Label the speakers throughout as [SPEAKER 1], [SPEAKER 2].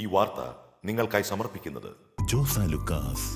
[SPEAKER 1] ഈ വാർത്ത നിങ്ങൾക്കായി സമർപ്പിക്കുന്നത്
[SPEAKER 2] ജോസ ലുക്കാസ്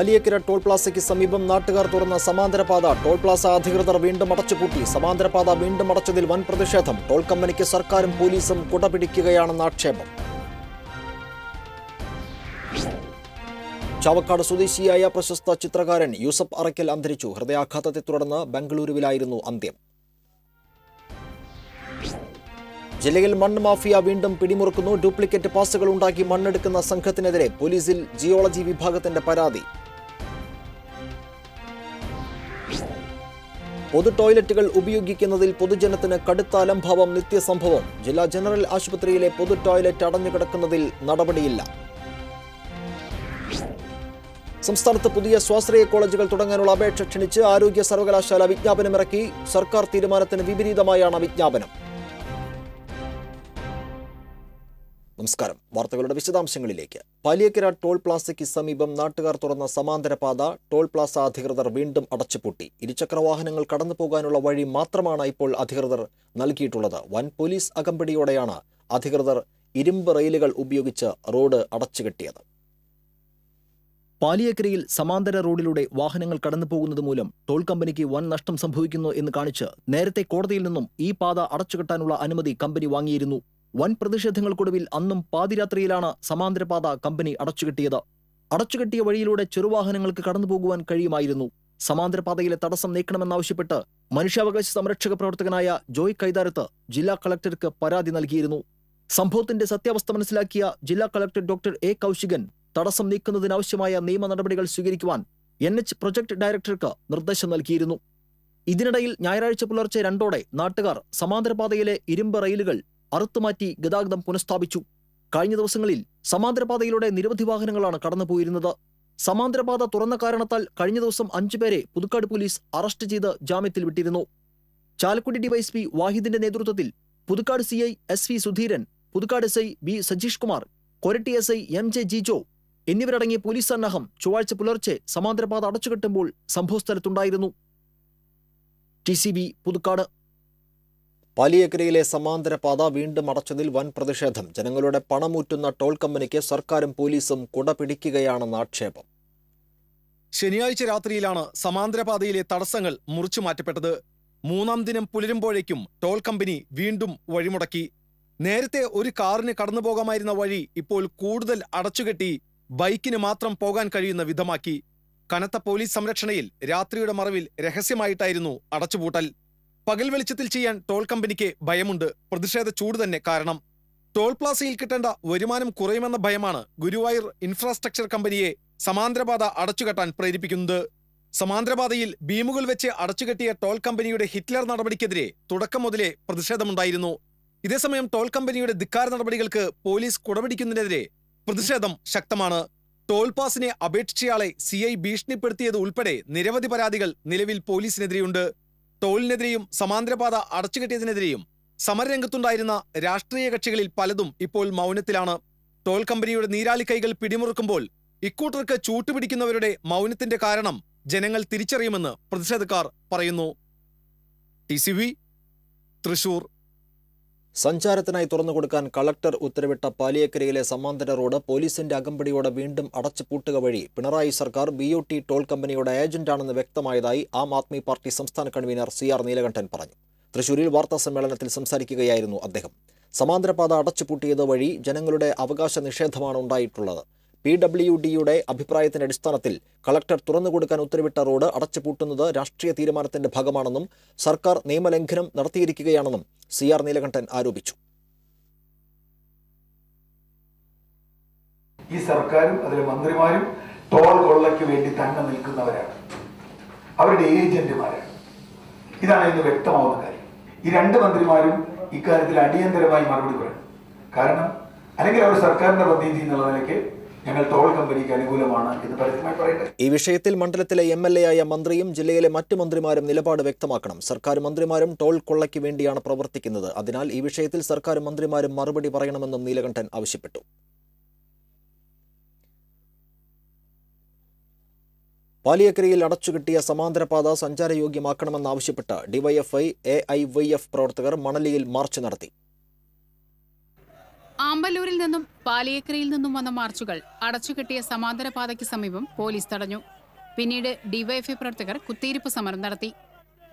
[SPEAKER 3] വാലിയക്കര ടോൾ പ്ലാസയ്ക്ക് സമീപം നാട്ടുകാർ തുറന്ന സമാന്തരപാത ടോൾ പ്ലാസ അധികൃതർ വീണ്ടും അടച്ചുപൂട്ടി സമാന്തരപാത വീണ്ടും അടച്ചതിൽ വൻ പ്രതിഷേധം ടോൾ കമ്പനിക്ക് സർക്കാരും പോലീസും കുടപിടിക്കുകയാണെന്ന ആക്ഷേപം ചാവക്കാട് സ്വദേശിയായ പ്രശസ്ത ചിത്രകാരൻ യൂസഫ് അറയ്ക്കൽ അന്തരിച്ചു ഹൃദയാഘാതത്തെ തുടർന്ന് ബംഗളൂരുവിലായിരുന്നു അന്ത്യം ജില്ലയിൽ മണ്ണ് മാഫിയ വീണ്ടും പിടിമുറുക്കുന്നു ഡ്യൂപ്ലിക്കേറ്റ് പാസുകൾ ഉണ്ടാക്കി മണ്ണെടുക്കുന്ന സംഘത്തിനെതിരെ പോലീസിൽ ജിയോളജി വിഭാഗത്തിന്റെ പരാതി പൊതു ടോയ്ലറ്റുകൾ ഉപയോഗിക്കുന്നതിൽ പൊതുജനത്തിന് കടുത്ത അലംഭാവം നിത്യസംഭവം ജില്ലാ ജനറൽ ആശുപത്രിയിലെ പൊതു ടോയ്ലറ്റ് അടഞ്ഞുകിടക്കുന്നതിൽ നടപടിയില്ല സംസ്ഥാനത്ത് പുതിയ സ്വാശ്രയ കോളേജുകൾ തുടങ്ങാനുള്ള അപേക്ഷ ക്ഷണിച്ച് ആരോഗ്യ സർവകലാശാല വിജ്ഞാപനമിറക്കി സർക്കാർ തീരുമാനത്തിന് വിപരീതമായാണ് വിജ്ഞാപനം നമസ്കാരം വാർത്തകളുടെ വിശദാംശങ്ങളിലേക്ക് പാലിയക്കര ടോൾ പ്ലാസയ്ക്ക് സമീപം നാട്ടുകാർ തുറന്ന സമാന്തര പാത ടോൾ പ്ലാസ അധികൃതർ വീണ്ടും അടച്ചുപൂട്ടി വാഹനങ്ങൾ കടന്നു പോകാനുള്ള വഴി മാത്രമാണ് ഇപ്പോൾ അധികൃതർ നൽകിയിട്ടുള്ളത് വൻ പോലീസ് അകമ്പടിയോടെയാണ് അധികൃതർ ഇരുമ്പ് റെയിലുകൾ ഉപയോഗിച്ച് റോഡ് അടച്ചുകെട്ടിയത് പാലിയക്കരയിൽ സമാന്തര റോഡിലൂടെ വാഹനങ്ങൾ കടന്നു പോകുന്നത് മൂലം ടോൾ കമ്പനിക്ക് വൻ നഷ്ടം സംഭവിക്കുന്നു എന്ന് കാണിച്ച് നേരത്തെ കോടതിയിൽ നിന്നും ഈ പാത അടച്ചുകെട്ടാനുള്ള അനുമതി കമ്പനി വാങ്ങിയിരുന്നു വൻ പ്രതിഷേധങ്ങൾക്കൊടുവിൽ അന്നും പാതിരാത്രിയിലാണ് സമാന്തരപാത കമ്പനി അടച്ചുകെട്ടിയത് അടച്ചുകെട്ടിയ വഴിയിലൂടെ ചെറുവാഹനങ്ങൾക്ക് കടന്നുപോകുവാൻ കഴിയുമായിരുന്നു സമാന്തരപാതയിലെ തടസ്സം നീക്കണമെന്നാവശ്യപ്പെട്ട് മനുഷ്യാവകാശ സംരക്ഷക പ്രവർത്തകനായ ജോയ് കൈതാരത്ത് ജില്ലാ കളക്ടർക്ക് പരാതി നൽകിയിരുന്നു സംഭവത്തിന്റെ സത്യാവസ്ഥ മനസ്സിലാക്കിയ ജില്ലാ കളക്ടർ ഡോക്ടർ എ കൗശികൻ തടസ്സം നീക്കുന്നതിനാവശ്യമായ നിയമ നടപടികൾ സ്വീകരിക്കുവാൻ എൻ എച്ച് പ്രൊജക്ട് ഡയറക്ടർക്ക് നിർദ്ദേശം നൽകിയിരുന്നു ഇതിനിടയിൽ ഞായറാഴ്ച പുലർച്ചെ രണ്ടോടെ നാട്ടുകാർ സമാന്തരപാതയിലെ ഇരുമ്പ് റെയിലുകൾ അറുത്തുമാറ്റി ഗതാഗതം പുനഃസ്ഥാപിച്ചു കഴിഞ്ഞ ദിവസങ്ങളിൽ സമാന്തരപാതയിലൂടെ നിരവധി വാഹനങ്ങളാണ് കടന്നുപോയിരുന്നത് സമാന്തരപാത തുറന്ന കാരണത്താൽ കഴിഞ്ഞ ദിവസം അഞ്ചുപേരെ പുതുക്കാട് പോലീസ് അറസ്റ്റ് ചെയ്ത് ജാമ്യത്തിൽ വിട്ടിരുന്നു ചാലക്കുടി ഡിവൈഎസ്പി വാഹിദിന്റെ നേതൃത്വത്തിൽ Puthukkad C I S V Sudheeran Puthukkad S I B Sajeesh Kumar Koratty S I M J Jijo എന്നിവരടങ്ങിയ പോലീസ് സന്നാഹം ചൊവ്വാഴ്ച പുലർച്ചെ സമാന്തരപാത അടച്ചുകെട്ടുമ്പോൾ സംഭവസ്ഥലത്തുണ്ടായിരുന്നു ടി സി ബി പുതുക്കാട് പാലിയക്കരയിലെ സമാന്തര പാത വീണ്ടും അടച്ചതിൽ വൻ പ്രതിഷേധം ജനങ്ങളുടെ പണമൂറ്റുന്ന ടോൾ കമ്പനിക്ക് സർക്കാരും പോലീസും കുട പിടിക്കുകയാണെന്ന ആക്ഷേപം
[SPEAKER 1] ശനിയാഴ്ച രാത്രിയിലാണ് സമാന്തരപാതയിലെ തടസ്സങ്ങൾ മുറിച്ചു മാറ്റപ്പെട്ടത് മൂന്നാം ദിനം പുലരുമ്പോഴേക്കും ടോൾ കമ്പനി വീണ്ടും വഴിമുടക്കി നേരത്തെ ഒരു കാറിന് കടന്നു പോകാമായിരുന്ന വഴി ഇപ്പോൾ കൂടുതൽ അടച്ചുകെട്ടി ബൈക്കിന് മാത്രം പോകാൻ കഴിയുന്ന വിധമാക്കി കനത്ത പോലീസ് സംരക്ഷണയിൽ രാത്രിയുടെ മറവിൽ രഹസ്യമായിട്ടായിരുന്നു അടച്ചുപൂട്ടൽ പകൽ വെളിച്ചത്തിൽ ചെയ്യാൻ ടോൾ കമ്പനിക്ക് ഭയമുണ്ട് പ്രതിഷേധ ചൂട് തന്നെ കാരണം ടോൾ പ്ലാസയിൽ കിട്ടേണ്ട വരുമാനം കുറയുമെന്ന ഭയമാണ് ഗുരുവായൂർ ഇൻഫ്രാസ്ട്രക്ചർ കമ്പനിയെ സമാന്തരപാത അടച്ചുകെട്ടാൻ പ്രേരിപ്പിക്കുന്നത് സമാന്തരപാതയിൽ ഭീമുകൾ വെച്ച് അടച്ചുകെട്ടിയ ടോൾ കമ്പനിയുടെ ഹിറ്റ്ലർ നടപടിക്കെതിരെ തുടക്കം മുതലേ പ്രതിഷേധമുണ്ടായിരുന്നു ഇതേസമയം ടോൾ കമ്പനിയുടെ ധിക്കാര നടപടികൾക്ക് പോലീസ് കുടപിടിക്കുന്നതിനെതിരെ പ്രതിഷേധം ശക്തമാണ് ടോൾ പാസിനെ അപേക്ഷിച്ചയാളെ സി ഐ ഭീഷണിപ്പെടുത്തിയത് ഉൾപ്പെടെ നിരവധി പരാതികൾ നിലവിൽ പോലീസിനെതിരെയുണ്ട് തോളിനെതിരെയും സമാന്തരപാത അടച്ചുകെട്ടിയതിനെതിരെയും സമരരംഗത്തുണ്ടായിരുന്ന രാഷ്ട്രീയ കക്ഷികളിൽ പലതും ഇപ്പോൾ മൗനത്തിലാണ് ടോൾ കമ്പനിയുടെ കൈകൾ പിടിമുറുക്കുമ്പോൾ ഇക്കൂട്ടർക്ക് ചൂട്ടുപിടിക്കുന്നവരുടെ മൗനത്തിന്റെ കാരണം ജനങ്ങൾ തിരിച്ചറിയുമെന്ന് പ്രതിഷേധക്കാർ പറയുന്നു ടി
[SPEAKER 3] തൃശൂർ സഞ്ചാരത്തിനായി തുറന്നു കൊടുക്കാൻ കളക്ടർ ഉത്തരവിട്ട പാലിയേക്കരയിലെ സമാന്തര റോഡ് പോലീസിന്റെ അകമ്പടിയോടെ വീണ്ടും അടച്ചുപൂട്ടുക വഴി പിണറായി സർക്കാർ ബി ഒ ടി ടോൾ കമ്പനിയുടെ ഏജന്റാണെന്ന് വ്യക്തമായതായി ആം ആദ്മി പാർട്ടി സംസ്ഥാന കൺവീനർ സി ആർ നീലകണ്ഠൻ പറഞ്ഞു തൃശൂരിൽ വാർത്താ സമ്മേളനത്തിൽ സംസാരിക്കുകയായിരുന്നു അദ്ദേഹം സമാന്തരപാത അടച്ചുപൂട്ടിയത് വഴി ജനങ്ങളുടെ അവകാശ നിഷേധമാണ് ഉണ്ടായിട്ടുള്ളത് പി ഡബ്ല്യു ഡിയുടെ അഭിപ്രായത്തിന്റെ അടിസ്ഥാനത്തിൽ കളക്ടർ തുറന്നുകൊടുക്കാൻ ഉത്തരവിട്ട റോഡ് അടച്ചുപൂട്ടുന്നത് രാഷ്ട്രീയ തീരുമാനത്തിന്റെ ഭാഗമാണെന്നും സർക്കാർ നിയമലംഘനം നടത്തിയിരിക്കുകയാണെന്നും സി ആർ നീലകണ്ഠൻ ആരോപിച്ചു
[SPEAKER 1] ഈ സർക്കാരും അതിലെ മന്ത്രിമാരും ടോൾ കൊള്ളയ്ക്ക് വേണ്ടി തന്നെ നിൽക്കുന്നവരാണ് അവരുടെ ഏജന്റുമാരാണ് ഇതാണ് ഇന്ന് വ്യക്തമാവുന്ന കാര്യം ഈ രണ്ട് മന്ത്രിമാരും ഇക്കാര്യത്തിൽ അടിയന്തരമായി മറുപടി പറയണം കാരണം അല്ലെങ്കിൽ അവർ സർക്കാരിന്റെ പ്രതിനിധി എന്നുള്ള നിലയ്ക്ക് കമ്പനിക്ക് അനുകൂലമാണ്
[SPEAKER 3] ഈ വിഷയത്തിൽ മണ്ഡലത്തിലെ എം എൽ എ ആയ മന്ത്രിയും ജില്ലയിലെ മറ്റു മന്ത്രിമാരും നിലപാട് വ്യക്തമാക്കണം സർക്കാർ മന്ത്രിമാരും ടോൾ കൊള്ളയ്ക്ക് വേണ്ടിയാണ് പ്രവർത്തിക്കുന്നത് അതിനാൽ ഈ വിഷയത്തിൽ സർക്കാർ മന്ത്രിമാരും മറുപടി പറയണമെന്നും നീലകണ്ഠൻ ആവശ്യപ്പെട്ടു പാലിയക്കരയിൽ അടച്ചുകിട്ടിയ സമാന്തരപാത സഞ്ചാരയോഗ്യമാക്കണമെന്നാവശ്യപ്പെട്ട് DYFI A I Y F പ്രവർത്തകർ മണലിയിൽ മാർച്ച് നടത്തി
[SPEAKER 4] ആമ്പല്ലൂരിൽ നിന്നും പാലിയേക്കരയിൽ നിന്നും വന്ന മാർച്ചുകൾ അടച്ചുകെട്ടിയ സമാന്തര പാതയ്ക്ക് സമീപം പോലീസ് തടഞ്ഞു പിന്നീട് ഡിവൈഎഫ്ഐ പ്രവർത്തകർ കുത്തിയിരിപ്പ് സമരം നടത്തി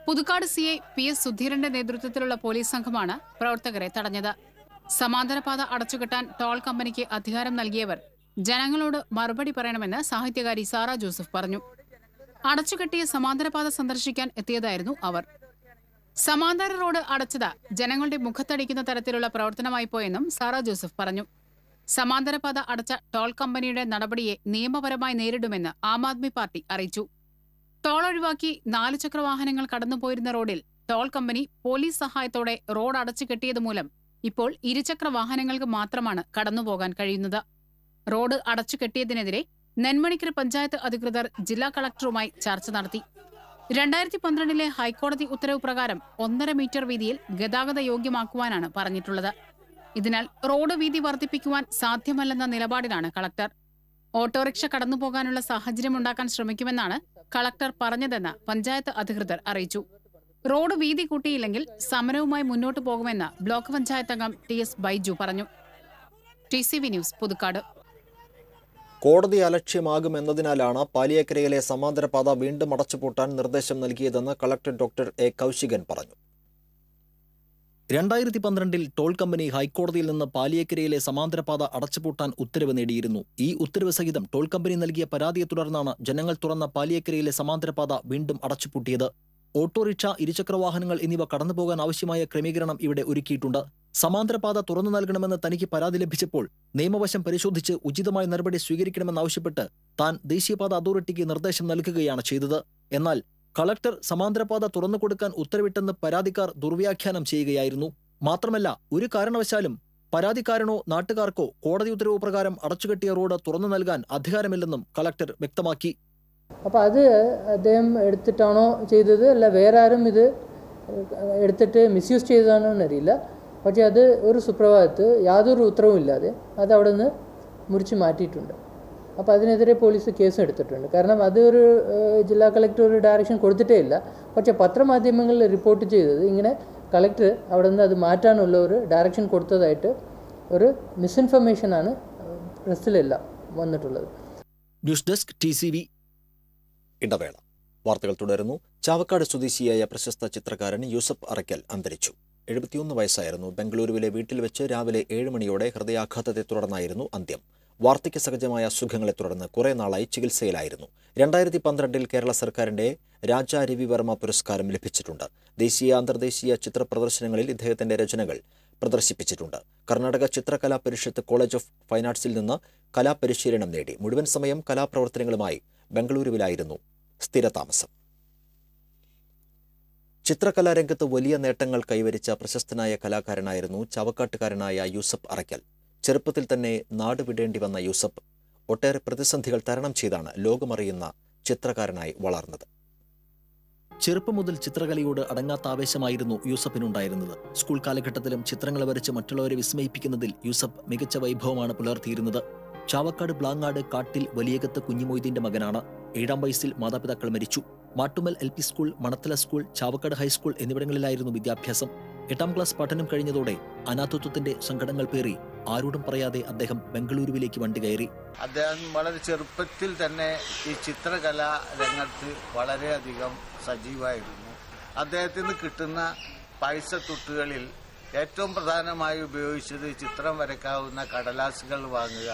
[SPEAKER 4] Puthukkad C I P S സുധീരന്റെ നേതൃത്വത്തിലുള്ള പോലീസ് സംഘമാണ് പ്രവർത്തകരെ തടഞ്ഞത് സമാന്തരപാത അടച്ചുകെട്ടാൻ ടോൾ കമ്പനിക്ക് അധികാരം നൽകിയവർ ജനങ്ങളോട് മറുപടി പറയണമെന്ന് സാഹിത്യകാരി സാറ ജോസഫ് പറഞ്ഞു അടച്ചുകെട്ടിയ സമാന്തരപാത സന്ദർശിക്കാൻ എത്തിയതായിരുന്നു അവർ സമാന്തര റോഡ് അടച്ചത് ജനങ്ങളുടെ മുഖത്തടിക്കുന്ന തരത്തിലുള്ള പ്രവർത്തനമായി പോയെന്നും സാറ ജോസഫ് പറഞ്ഞു സമാന്തര പാത അടച്ച ടോൾ കമ്പനിയുടെ നടപടിയെ നിയമപരമായി നേരിടുമെന്ന് ആം ആദ്മി പാർട്ടി അറിയിച്ചു ടോൾ ഒഴിവാക്കി ചക്ര വാഹനങ്ങൾ കടന്നുപോയിരുന്ന റോഡിൽ ടോൾ കമ്പനി പോലീസ് സഹായത്തോടെ റോഡ് അടച്ചു കെട്ടിയത് മൂലം ഇപ്പോൾ ഇരുചക്ര വാഹനങ്ങൾക്ക് മാത്രമാണ് കടന്നുപോകാൻ കഴിയുന്നത് റോഡ് അടച്ചു കെട്ടിയതിനെതിരെ നെന്മണിക്കര പഞ്ചായത്ത് അധികൃതർ ജില്ലാ കളക്ടറുമായി ചർച്ച നടത്തി രണ്ടായിരത്തി പന്ത്രണ്ടിലെ ഹൈക്കോടതി ഉത്തരവ് പ്രകാരം ഒന്നര മീറ്റർ വീതിയിൽ ഗതാഗത യോഗ്യമാക്കുവാനാണ് പറഞ്ഞിട്ടുള്ളത് ഇതിനാൽ റോഡ് വീതി വർദ്ധിപ്പിക്കുവാൻ സാധ്യമല്ലെന്ന നിലപാടിലാണ് കളക്ടർ ഓട്ടോറിക്ഷ കടന്നുപോകാനുള്ള ഉണ്ടാക്കാൻ ശ്രമിക്കുമെന്നാണ് കളക്ടർ പറഞ്ഞതെന്ന് പഞ്ചായത്ത് അധികൃതർ അറിയിച്ചു റോഡ് വീതി കൂട്ടിയില്ലെങ്കിൽ സമരവുമായി മുന്നോട്ടു പോകുമെന്ന് ബ്ലോക്ക് പഞ്ചായത്ത് അംഗം ടി എസ് ബൈജു പറഞ്ഞു T C V news Puthukkad
[SPEAKER 3] കോടതി അലക്ഷ്യമാകുമെന്നതിനാലാണ് പാലിയേക്കരയിലെ സമാന്തരപാത വീണ്ടും അടച്ചുപൂട്ടാൻ നിർദ്ദേശം നൽകിയതെന്ന് കളക്ടർ ഡോക്ടർ എ കൗശികൻ പറഞ്ഞു രണ്ടായിരത്തി പന്ത്രണ്ടിൽ ടോൾ കമ്പനി ഹൈക്കോടതിയിൽ നിന്ന് പാലിയേക്കരയിലെ സമാന്തരപാത അടച്ചുപൂട്ടാൻ ഉത്തരവ് നേടിയിരുന്നു ഈ ഉത്തരവ് സഹിതം ടോൾ കമ്പനി നൽകിയ പരാതിയെ തുടർന്നാണ് ജനങ്ങൾ തുറന്ന പാലിയേക്കരയിലെ സമാന്തരപാത വീണ്ടും അടച്ചുപൂട്ടിയത് ഓട്ടോറിക്ഷ ഇരുചക്രവാഹനങ്ങൾ എന്നിവ കടന്നുപോകാൻ ആവശ്യമായ ക്രമീകരണം ഇവിടെ ഒരുക്കിയിട്ടുണ്ട് സമാന്തരപാത തുറന്നു നൽകണമെന്ന് തനിക്ക് പരാതി ലഭിച്ചപ്പോൾ നിയമവശം പരിശോധിച്ച് ഉചിതമായ നടപടി സ്വീകരിക്കണമെന്നാവശ്യപ്പെട്ട് താൻ ദേശീയപാത അതോറിറ്റിക്ക് നിർദ്ദേശം നൽകുകയാണ് ചെയ്തത് എന്നാൽ കളക്ടർ സമാന്തരപാത തുറന്നു കൊടുക്കാൻ ഉത്തരവിട്ടെന്ന് പരാതിക്കാർ ദുർവ്യാഖ്യാനം ചെയ്യുകയായിരുന്നു മാത്രമല്ല ഒരു കാരണവശാലും പരാതിക്കാരനോ നാട്ടുകാർക്കോ കോടതി ഉത്തരവ് പ്രകാരം അടച്ചുകെട്ടിയ റോഡ് തുറന്നു നൽകാൻ അധികാരമില്ലെന്നും കളക്ടർ വ്യക്തമാക്കി
[SPEAKER 2] അപ്പോൾ അത് അദ്ദേഹം എടുത്തിട്ടാണോ ചെയ്തത് അല്ല വേറെ ആരും ഇത് എടുത്തിട്ട് മിസ്യൂസ് ചെയ്തതാണോ എന്നറിയില്ല പക്ഷേ അത് ഒരു സുപ്രഭാതത്ത് യാതൊരു ഉത്തരവും ഇല്ലാതെ അത് അവിടെ നിന്ന് മുറിച്ച് മാറ്റിയിട്ടുണ്ട് അപ്പോൾ അതിനെതിരെ പോലീസ് കേസ് എടുത്തിട്ടുണ്ട് കാരണം അത് ഒരു ജില്ലാ കളക്ടർ ഒരു ഡയറക്ഷൻ കൊടുത്തിട്ടേ ഇല്ല പക്ഷേ പത്രമാധ്യമങ്ങളിൽ റിപ്പോർട്ട് ചെയ്തത് ഇങ്ങനെ കളക്ടർ അവിടെ നിന്ന് അത് മാറ്റാനുള്ള ഒരു ഡയറക്ഷൻ കൊടുത്തതായിട്ട് ഒരു മിസ്ഇൻഫർമേഷനാണ് പ്രസിലെല്ലാം വന്നിട്ടുള്ളത്
[SPEAKER 3] ന്യൂസ് ഡെസ്ക് ടി ഇടവേള വാർത്തകൾ തുടരുന്നു ചാവക്കാട് സ്വദേശിയായ പ്രശസ്ത ചിത്രകാരൻ യൂസഫ് അറയ്ക്കൽ അന്തരിച്ചു എഴുപത്തിയൊന്ന് വയസ്സായിരുന്നു ബംഗളൂരുവിലെ വീട്ടിൽ വെച്ച് രാവിലെ ഏഴ് മണിയോടെ ഹൃദയാഘാതത്തെ തുടർന്നായിരുന്നു അന്ത്യം വാർത്തയ്ക്ക് സഹജമായ അസുഖങ്ങളെ തുടർന്ന് കുറേ നാളായി ചികിത്സയിലായിരുന്നു രണ്ടായിരത്തി പന്ത്രണ്ടിൽ കേരള സർക്കാരിന്റെ രാജാ രവിവർമ്മ പുരസ്കാരം ലഭിച്ചിട്ടുണ്ട് ദേശീയ അന്തർദേശീയ ചിത്ര പ്രദർശനങ്ങളിൽ ഇദ്ദേഹത്തിന്റെ രചനകൾ പ്രദർശിപ്പിച്ചിട്ടുണ്ട് Karnataka Chitrakala Parishath college of fine ആർട്സിൽ നിന്ന് കലാപരിശീലനം നേടി മുഴുവൻ സമയം കലാപ്രവർത്തനങ്ങളുമായി ബംഗളൂരുവിലായിരുന്നു സ്ഥിരതാമസം ചിത്രകലാരംഗത്ത് വലിയ നേട്ടങ്ങൾ കൈവരിച്ച പ്രശസ്തനായ കലാകാരനായിരുന്നു ചവക്കാട്ടുകാരനായ യൂസഫ് അറയ്ക്കൽ ചെറുപ്പത്തിൽ തന്നെ നാടുവിടേണ്ടി വന്ന യൂസഫ് ഒട്ടേറെ പ്രതിസന്ധികൾ തരണം ചെയ്താണ് ലോകമറിയുന്ന ചിത്രകാരനായി വളർന്നത് ചെറുപ്പം മുതൽ ചിത്രകലയോട് അടങ്ങാത്ത ആവേശമായിരുന്നു യൂസഫിനുണ്ടായിരുന്നത് സ്കൂൾ കാലഘട്ടത്തിലും ചിത്രങ്ങൾ വരച്ച് മറ്റുള്ളവരെ വിസ്മയിപ്പിക്കുന്നതിൽ യൂസഫ് മികച്ച വൈഭവമാണ് പുലർത്തിയിരുന്നത് ചാവക്കാട് ബ്ലാങ്ങാട് കാട്ടിൽ വലിയകത്ത് കുഞ്ഞിമൊയ്തീന്റെ മകനാണ് ഏഴാം വയസ്സിൽ മാതാപിതാക്കൾ മരിച്ചു Mattumal L P school Manathala school Chavakkad high school എന്നിവിടങ്ങളിലായിരുന്നു വിദ്യാഭ്യാസം എട്ടാം ക്ലാസ് പഠനം കഴിഞ്ഞതോടെ അനാഥത്വത്തിന്റെ സംഘടനകൾ പേറി ആരോടും പറയാതെ അദ്ദേഹം ബംഗളൂരുവിലേക്ക് വണ്ടി കയറി
[SPEAKER 5] അദ്ദേഹം വളരെ ചെറുപ്പത്തിൽ തന്നെ ഈ ചിത്രകലാ രംഗത്ത് വളരെയധികം സജീവമായിരുന്നു അദ്ദേഹത്തിന് കിട്ടുന്ന പൈസ തുട്ടുകളിൽ ഏറ്റവും പ്രധാനമായി ഉപയോഗിച്ചത് ചിത്രം വരയ്ക്കാവുന്ന കടലാസുകൾ വാങ്ങുക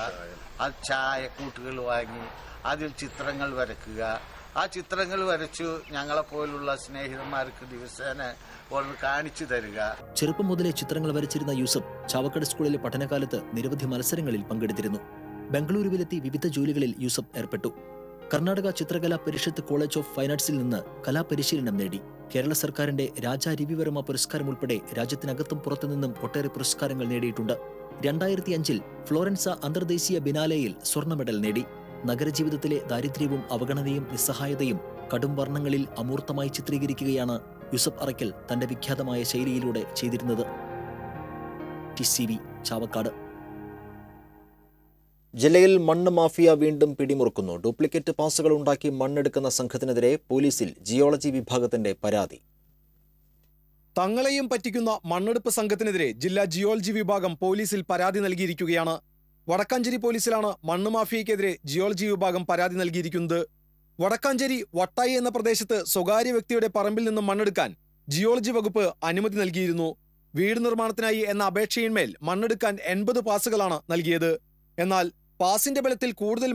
[SPEAKER 5] ആ ചായക്കൂട്ടുകൾ വാങ്ങി അതിൽ ചിത്രങ്ങൾ വരയ്ക്കുക ആ ചിത്രങ്ങൾ വരച്ചു ഞങ്ങളെ പോലുള്ള സ്നേഹിതന്മാർക്ക് ദിവസേന ഒന്ന് കാണിച്ചു തരിക
[SPEAKER 3] ചെറുപ്പം മുതലേ ചിത്രങ്ങൾ വരച്ചിരുന്ന യൂസഫ് ചാവക്കട സ്കൂളിലെ പഠനകാലത്ത് നിരവധി മത്സരങ്ങളിൽ പങ്കെടുത്തിരുന്നു ബംഗളൂരുവിലെത്തി വിവിധ ജോലികളിൽ യൂസഫ് ഏർപ്പെട്ടു Karnataka Chitrakala Parishath college of fine ആർട്സിൽ നിന്ന് കലാപരിശീലനം നേടി കേരള സർക്കാരിന്റെ രാജാ രവിവർമ്മ പുരസ്കാരം ഉൾപ്പെടെ രാജ്യത്തിനകത്തും നിന്നും ഒട്ടേറെ പുരസ്കാരങ്ങൾ നേടിയിട്ടുണ്ട് രണ്ടായിരത്തി അഞ്ചിൽ ഫ്ലോറൻസ അന്തർദേശീയ ബിനാലയിൽ സ്വർണ്ണ മെഡൽ നേടി നഗരജീവിതത്തിലെ ദാരിദ്ര്യവും അവഗണനയും നിസ്സഹായതയും കടും വർണ്ണങ്ങളിൽ അമൂർത്തമായി ചിത്രീകരിക്കുകയാണ് യൂസഫ് അറയ്ക്കൽ തന്റെ വിഖ്യാതമായ ശൈലിയിലൂടെ ചെയ്തിരുന്നത് ടി ചാവക്കാട് ജില്ലയിൽ മണ്ണ് മാഫിയ വീണ്ടും പിടിമുറുക്കുന്നു ഡ്യൂപ്ലിക്കേറ്റ് പാസുകൾ ഉണ്ടാക്കി മണ്ണെടുക്കുന്ന സംഘത്തിനെതിരെ പോലീസിൽ ജിയോളജി വിഭാഗത്തിന്റെ പരാതി തങ്ങളെയും
[SPEAKER 1] പറ്റിക്കുന്ന മണ്ണെടുപ്പ് സംഘത്തിനെതിരെ ജില്ലാ ജിയോളജി വിഭാഗം പോലീസിൽ പരാതി നൽകിയിരിക്കുകയാണ് വടക്കാഞ്ചേരി പോലീസിലാണ് മണ്ണ് മാഫിയയ്ക്കെതിരെ ജിയോളജി വിഭാഗം പരാതി നൽകിയിരിക്കുന്നത് വടക്കാഞ്ചേരി വട്ടായി എന്ന പ്രദേശത്ത് സ്വകാര്യ വ്യക്തിയുടെ പറമ്പിൽ നിന്നും മണ്ണെടുക്കാൻ ജിയോളജി വകുപ്പ് അനുമതി നൽകിയിരുന്നു വീട് നിർമ്മാണത്തിനായി എന്ന അപേക്ഷയിന്മേൽ മണ്ണെടുക്കാൻ എൺപത് പാസുകളാണ് നൽകിയത് എന്നാൽ പാസിന്റെ ബലത്തിൽ കൂടുതൽ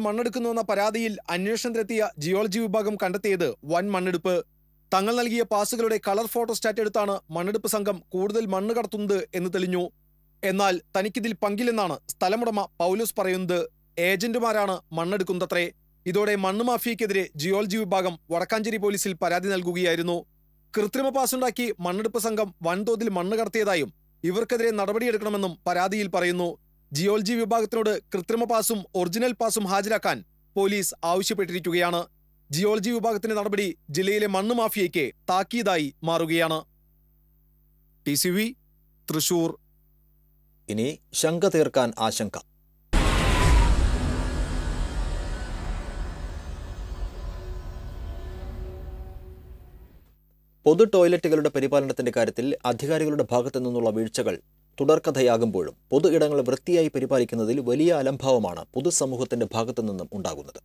[SPEAKER 1] എന്ന പരാതിയിൽ അന്വേഷണത്തിലെത്തിയ ജിയോളജി വിഭാഗം കണ്ടെത്തിയത് വൻ മണ്ണെടുപ്പ് തങ്ങൾ നൽകിയ പാസുകളുടെ കളർ ഫോട്ടോ സ്റ്റാറ്റ് എടുത്താണ് മണ്ണെടുപ്പ് സംഘം കൂടുതൽ മണ്ണ് കടത്തുന്നത് എന്ന് തെളിഞ്ഞു എന്നാൽ തനിക്കിതിൽ പങ്കില്ലെന്നാണ് സ്ഥലമുടമ പൗലോസ് പറയുന്നത് ഏജന്റുമാരാണ് മണ്ണെടുക്കുന്നത്രേ ഇതോടെ മണ്ണ് മാഫിയക്കെതിരെ ജിയോളജി വിഭാഗം വടക്കാഞ്ചേരി പോലീസിൽ പരാതി നൽകുകയായിരുന്നു കൃത്രിമ പാസുണ്ടാക്കി മണ്ണെടുപ്പ് സംഘം വൻതോതിൽ മണ്ണ് കടത്തിയതായും ഇവർക്കെതിരെ നടപടിയെടുക്കണമെന്നും പരാതിയിൽ പറയുന്നു ജിയോളജി വിഭാഗത്തിനോട് കൃത്രിമ പാസും ഒറിജിനൽ പാസും ഹാജരാക്കാൻ പോലീസ് ആവശ്യപ്പെട്ടിരിക്കുകയാണ് ജിയോളജി വിഭാഗത്തിന്റെ നടപടി ജില്ലയിലെ മണ്ണ് മാഫിയയ്ക്ക് താക്കീതായി മാറുകയാണ്
[SPEAKER 3] തൃശൂർ ഇനി ശങ്ക തീർക്കാൻ ആശങ്ക പൊതു ടോയ്ലറ്റുകളുടെ പരിപാലനത്തിന്റെ കാര്യത്തിൽ അധികാരികളുടെ ഭാഗത്തു നിന്നുള്ള വീഴ്ചകൾ തുടർക്കഥയാകുമ്പോഴും പൊതു ഇടങ്ങൾ വൃത്തിയായി പരിപാലിക്കുന്നതിൽ വലിയ അലംഭാവമാണ് പൊതുസമൂഹത്തിന്റെ ഭാഗത്തു നിന്നും ഉണ്ടാകുന്നത്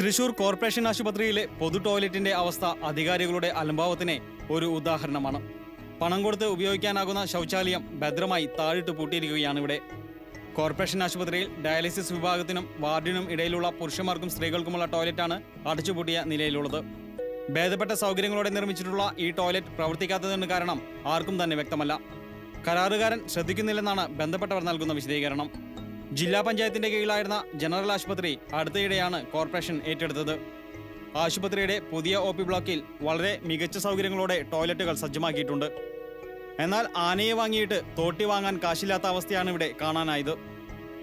[SPEAKER 6] തൃശൂർ കോർപ്പറേഷൻ ആശുപത്രിയിലെ പൊതു ടോയ്ലറ്റിന്റെ അവസ്ഥ അധികാരികളുടെ അലംഭാവത്തിന് ഒരു ഉദാഹരണമാണ് പണം കൊടുത്ത് ഉപയോഗിക്കാനാകുന്ന ശൗചാലയം ഭദ്രമായി താഴിട്ട് പൂട്ടിയിരിക്കുകയാണ് ഇവിടെ കോർപ്പറേഷൻ ആശുപത്രിയിൽ ഡയാലിസിസ് വിഭാഗത്തിനും വാർഡിനും ഇടയിലുള്ള പുരുഷന്മാർക്കും സ്ത്രീകൾക്കുമുള്ള ടോയ്ലറ്റാണ് അടച്ചുപൂട്ടിയ നിലയിലുള്ളത് ഭേദപ്പെട്ട സൗകര്യങ്ങളോടെ നിർമ്മിച്ചിട്ടുള്ള ഈ ടോയ്ലറ്റ് പ്രവർത്തിക്കാത്തതിന് കാരണം ആർക്കും തന്നെ വ്യക്തമല്ല കരാറുകാരൻ ശ്രദ്ധിക്കുന്നില്ലെന്നാണ് ബന്ധപ്പെട്ടവർ നൽകുന്ന വിശദീകരണം ജില്ലാ പഞ്ചായത്തിന്റെ കീഴിലായിരുന്ന ജനറൽ ആശുപത്രി അടുത്തിടെയാണ് കോർപ്പറേഷൻ ഏറ്റെടുത്തത് ആശുപത്രിയുടെ പുതിയ ഒ പി ബ്ലോക്കിൽ വളരെ മികച്ച സൗകര്യങ്ങളോടെ ടോയ്ലറ്റുകൾ സജ്ജമാക്കിയിട്ടുണ്ട് എന്നാൽ ആനയെ വാങ്ങിയിട്ട് തോട്ടി വാങ്ങാൻ കാശില്ലാത്ത അവസ്ഥയാണ് ഇവിടെ കാണാനായത്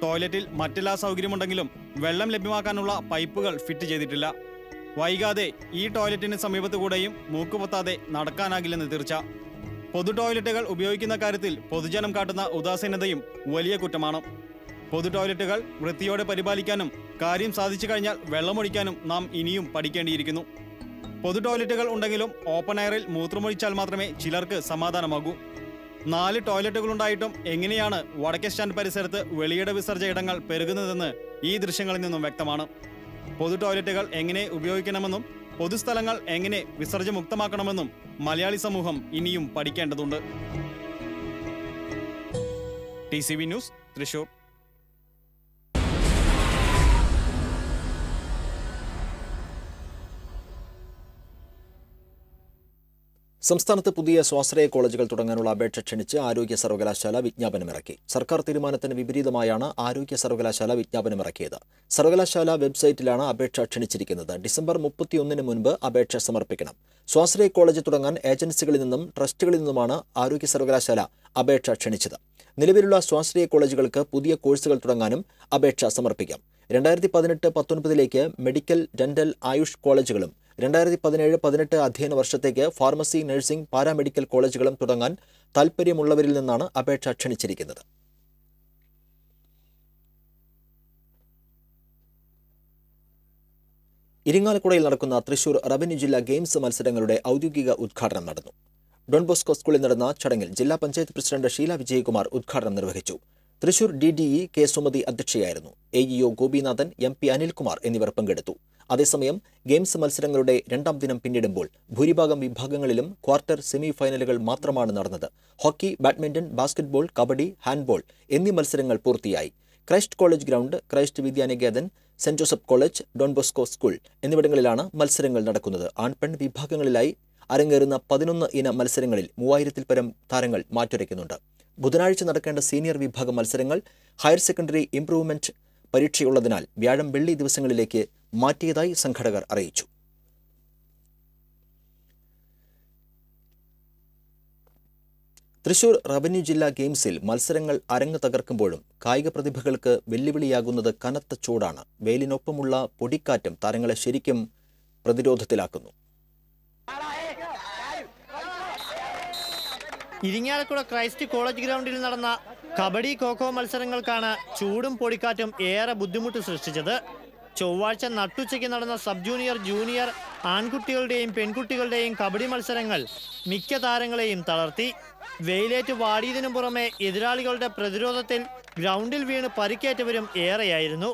[SPEAKER 6] ടോയ്ലറ്റിൽ മറ്റെല്ലാ സൗകര്യമുണ്ടെങ്കിലും വെള്ളം ലഭ്യമാക്കാനുള്ള പൈപ്പുകൾ ഫിറ്റ് ചെയ്തിട്ടില്ല വൈകാതെ ഈ ടോയ്ലറ്റിന് സമീപത്തു കൂടെയും മൂക്കുപൊത്താതെ നടക്കാനാകില്ലെന്ന് തീർച്ച പൊതു ടോയ്ലറ്റുകൾ ഉപയോഗിക്കുന്ന കാര്യത്തിൽ പൊതുജനം കാട്ടുന്ന ഉദാസീനതയും വലിയ കുറ്റമാണ് പൊതു ടോയ്ലറ്റുകൾ വൃത്തിയോടെ പരിപാലിക്കാനും കാര്യം സാധിച്ചു കഴിഞ്ഞാൽ വെള്ളമൊഴിക്കാനും നാം ഇനിയും പഠിക്കേണ്ടിയിരിക്കുന്നു പൊതു ടോയ്ലറ്റുകൾ ഉണ്ടെങ്കിലും ഓപ്പൺ എയറിൽ മൂത്രമൊഴിച്ചാൽ മാത്രമേ ചിലർക്ക് സമാധാനമാകൂ നാല് ടോയ്ലറ്റുകളുണ്ടായിട്ടും എങ്ങനെയാണ് വടക്കേ സ്റ്റാൻഡ് പരിസരത്ത് വെളിയിട വിസർജ്ജ ഇടങ്ങൾ പെരുകുന്നതെന്ന് ഈ ദൃശ്യങ്ങളിൽ നിന്നും വ്യക്തമാണ് പൊതു ടോയ്ലറ്റുകൾ എങ്ങനെ ഉപയോഗിക്കണമെന്നും പൊതുസ്ഥലങ്ങൾ എങ്ങനെ വിസർജ്യമുക്തമാക്കണമെന്നും മലയാളി സമൂഹം ഇനിയും പഠിക്കേണ്ടതുണ്ട് T C V news Thrissur
[SPEAKER 3] സംസ്ഥാനത്ത് പുതിയ സ്വാശ്രയ കോളേജുകൾ തുടങ്ങാനുള്ള അപേക്ഷ ക്ഷണിച്ച് ആരോഗ്യ സർവകലാശാല വിജ്ഞാപനമിറക്കി സർക്കാർ തീരുമാനത്തിന് വിപരീതമായാണ് ആരോഗ്യ സർവകലാശാല വിജ്ഞാപനമിറക്കിയത് സർവകലാശാല വെബ്സൈറ്റിലാണ് അപേക്ഷ ക്ഷണിച്ചിരിക്കുന്നത് ഡിസംബർ മുപ്പത്തിയൊന്നിന് മുൻപ് അപേക്ഷ സമർപ്പിക്കണം സ്വാശ്രയ കോളേജ് തുടങ്ങാൻ ഏജൻസികളിൽ നിന്നും ട്രസ്റ്റുകളിൽ നിന്നുമാണ് ആരോഗ്യ സർവകലാശാല അപേക്ഷ ക്ഷണിച്ചത് നിലവിലുള്ള സ്വാശ്രയ കോളേജുകൾക്ക് പുതിയ കോഴ്സുകൾ തുടങ്ങാനും അപേക്ഷ സമർപ്പിക്കാം രണ്ടായിരത്തി പതിനെട്ട് പത്തൊൻപതിലേക്ക് മെഡിക്കൽ ഡെന്റൽ ആയുഷ് കോളേജുകളും രണ്ടായിരത്തി പതിനേഴ് പതിനെട്ട് അധ്യയന വർഷത്തേക്ക് ഫാർമസി നഴ്സിംഗ് പാരാമെഡിക്കൽ കോളേജുകളും തുടങ്ങാൻ താൽപ്പര്യമുള്ളവരിൽ നിന്നാണ് അപേക്ഷ ക്ഷണിച്ചിരിക്കുന്നത് ഇരിങ്ങാലക്കുടയിൽ നടക്കുന്ന തൃശൂർ റവന്യൂ ജില്ലാ ഗെയിംസ് മത്സരങ്ങളുടെ ഔദ്യോഗിക ഉദ്ഘാടനം നടന്നു ഡോൺബോസ്കോ സ്കൂളിൽ നടന്ന ചടങ്ങിൽ ജില്ലാ പഞ്ചായത്ത് പ്രസിഡന്റ് ഷീല വിജയകുമാർ ഉദ്ഘാടനം നിർവഹിച്ചു Thrissur D D E K Sumathi അധ്യക്ഷയായിരുന്നു A Gopinathan M P Anilkumar എന്നിവർ പങ്കെടുത്തു അതേസമയം ഗെയിംസ് മത്സരങ്ങളുടെ രണ്ടാം ദിനം പിന്നിടുമ്പോൾ ഭൂരിഭാഗം വിഭാഗങ്ങളിലും ക്വാർട്ടർ സെമി ഫൈനലുകൾ മാത്രമാണ് നടന്നത് hockey badminton basketball kabaddi handball എന്നീ മത്സരങ്ങൾ പൂർത്തിയായി Christ college ground Christ Vidyanikethan Saint Joseph college Don Bosco school എന്നിവിടങ്ങളിലാണ് മത്സരങ്ങൾ നടക്കുന്നത് ആൺപെൺ വിഭാഗങ്ങളിലായി അരങ്ങേറുന്ന പതിനൊന്ന് ഇന മത്സരങ്ങളിൽ മൂവായിരത്തിൽ പരം താരങ്ങൾ മാറ്റുരയ്ക്കുന്നുണ്ട് ബുധനാഴ്ച നടക്കേണ്ട സീനിയർ വിഭാഗം മത്സരങ്ങൾ ഹയർ സെക്കൻഡറി ഇംപ്രൂവ്മെന്റ് പരീക്ഷയുള്ളതിനാൽ വ്യാഴം വെള്ളി ദിവസങ്ങളിലേക്ക് മാറ്റിയതായി സംഘടകർ അറിയിച്ചു തൃശൂർ റവന്യൂ ജില്ലാ ഗെയിംസിൽ മത്സരങ്ങൾ അരങ്ങു തകർക്കുമ്പോഴും കായിക പ്രതിഭകൾക്ക് വെല്ലുവിളിയാകുന്നത് കനത്ത ചൂടാണ് വെയിലിനൊപ്പമുള്ള പൊടിക്കാറ്റും താരങ്ങളെ ശരിക്കും പ്രതിരോധത്തിലാക്കുന്നു
[SPEAKER 2] ഇരിങ്ങാലക്കുട ക്രൈസ്റ്റ് കോളേജ് ഗ്രൗണ്ടിൽ നടന്ന കബഡി കോക്കോ മത്സരങ്ങൾക്കാണ് ചൂടും പൊടിക്കാറ്റും ഏറെ ബുദ്ധിമുട്ട് സൃഷ്ടിച്ചത് ചൊവ്വാഴ്ച നട്ടുച്ചയ്ക്ക് നടന്ന സബ് ജൂനിയർ ജൂനിയർ ആൺകുട്ടികളുടെയും പെൺകുട്ടികളുടെയും കബഡി മത്സരങ്ങൾ മിക്ക താരങ്ങളെയും തളർത്തി വെയിലേറ്റ് വാടിയതിനു പുറമെ എതിരാളികളുടെ പ്രതിരോധത്തിൽ ഗ്രൗണ്ടിൽ വീണ് പരിക്കേറ്റവരും ഏറെയായിരുന്നു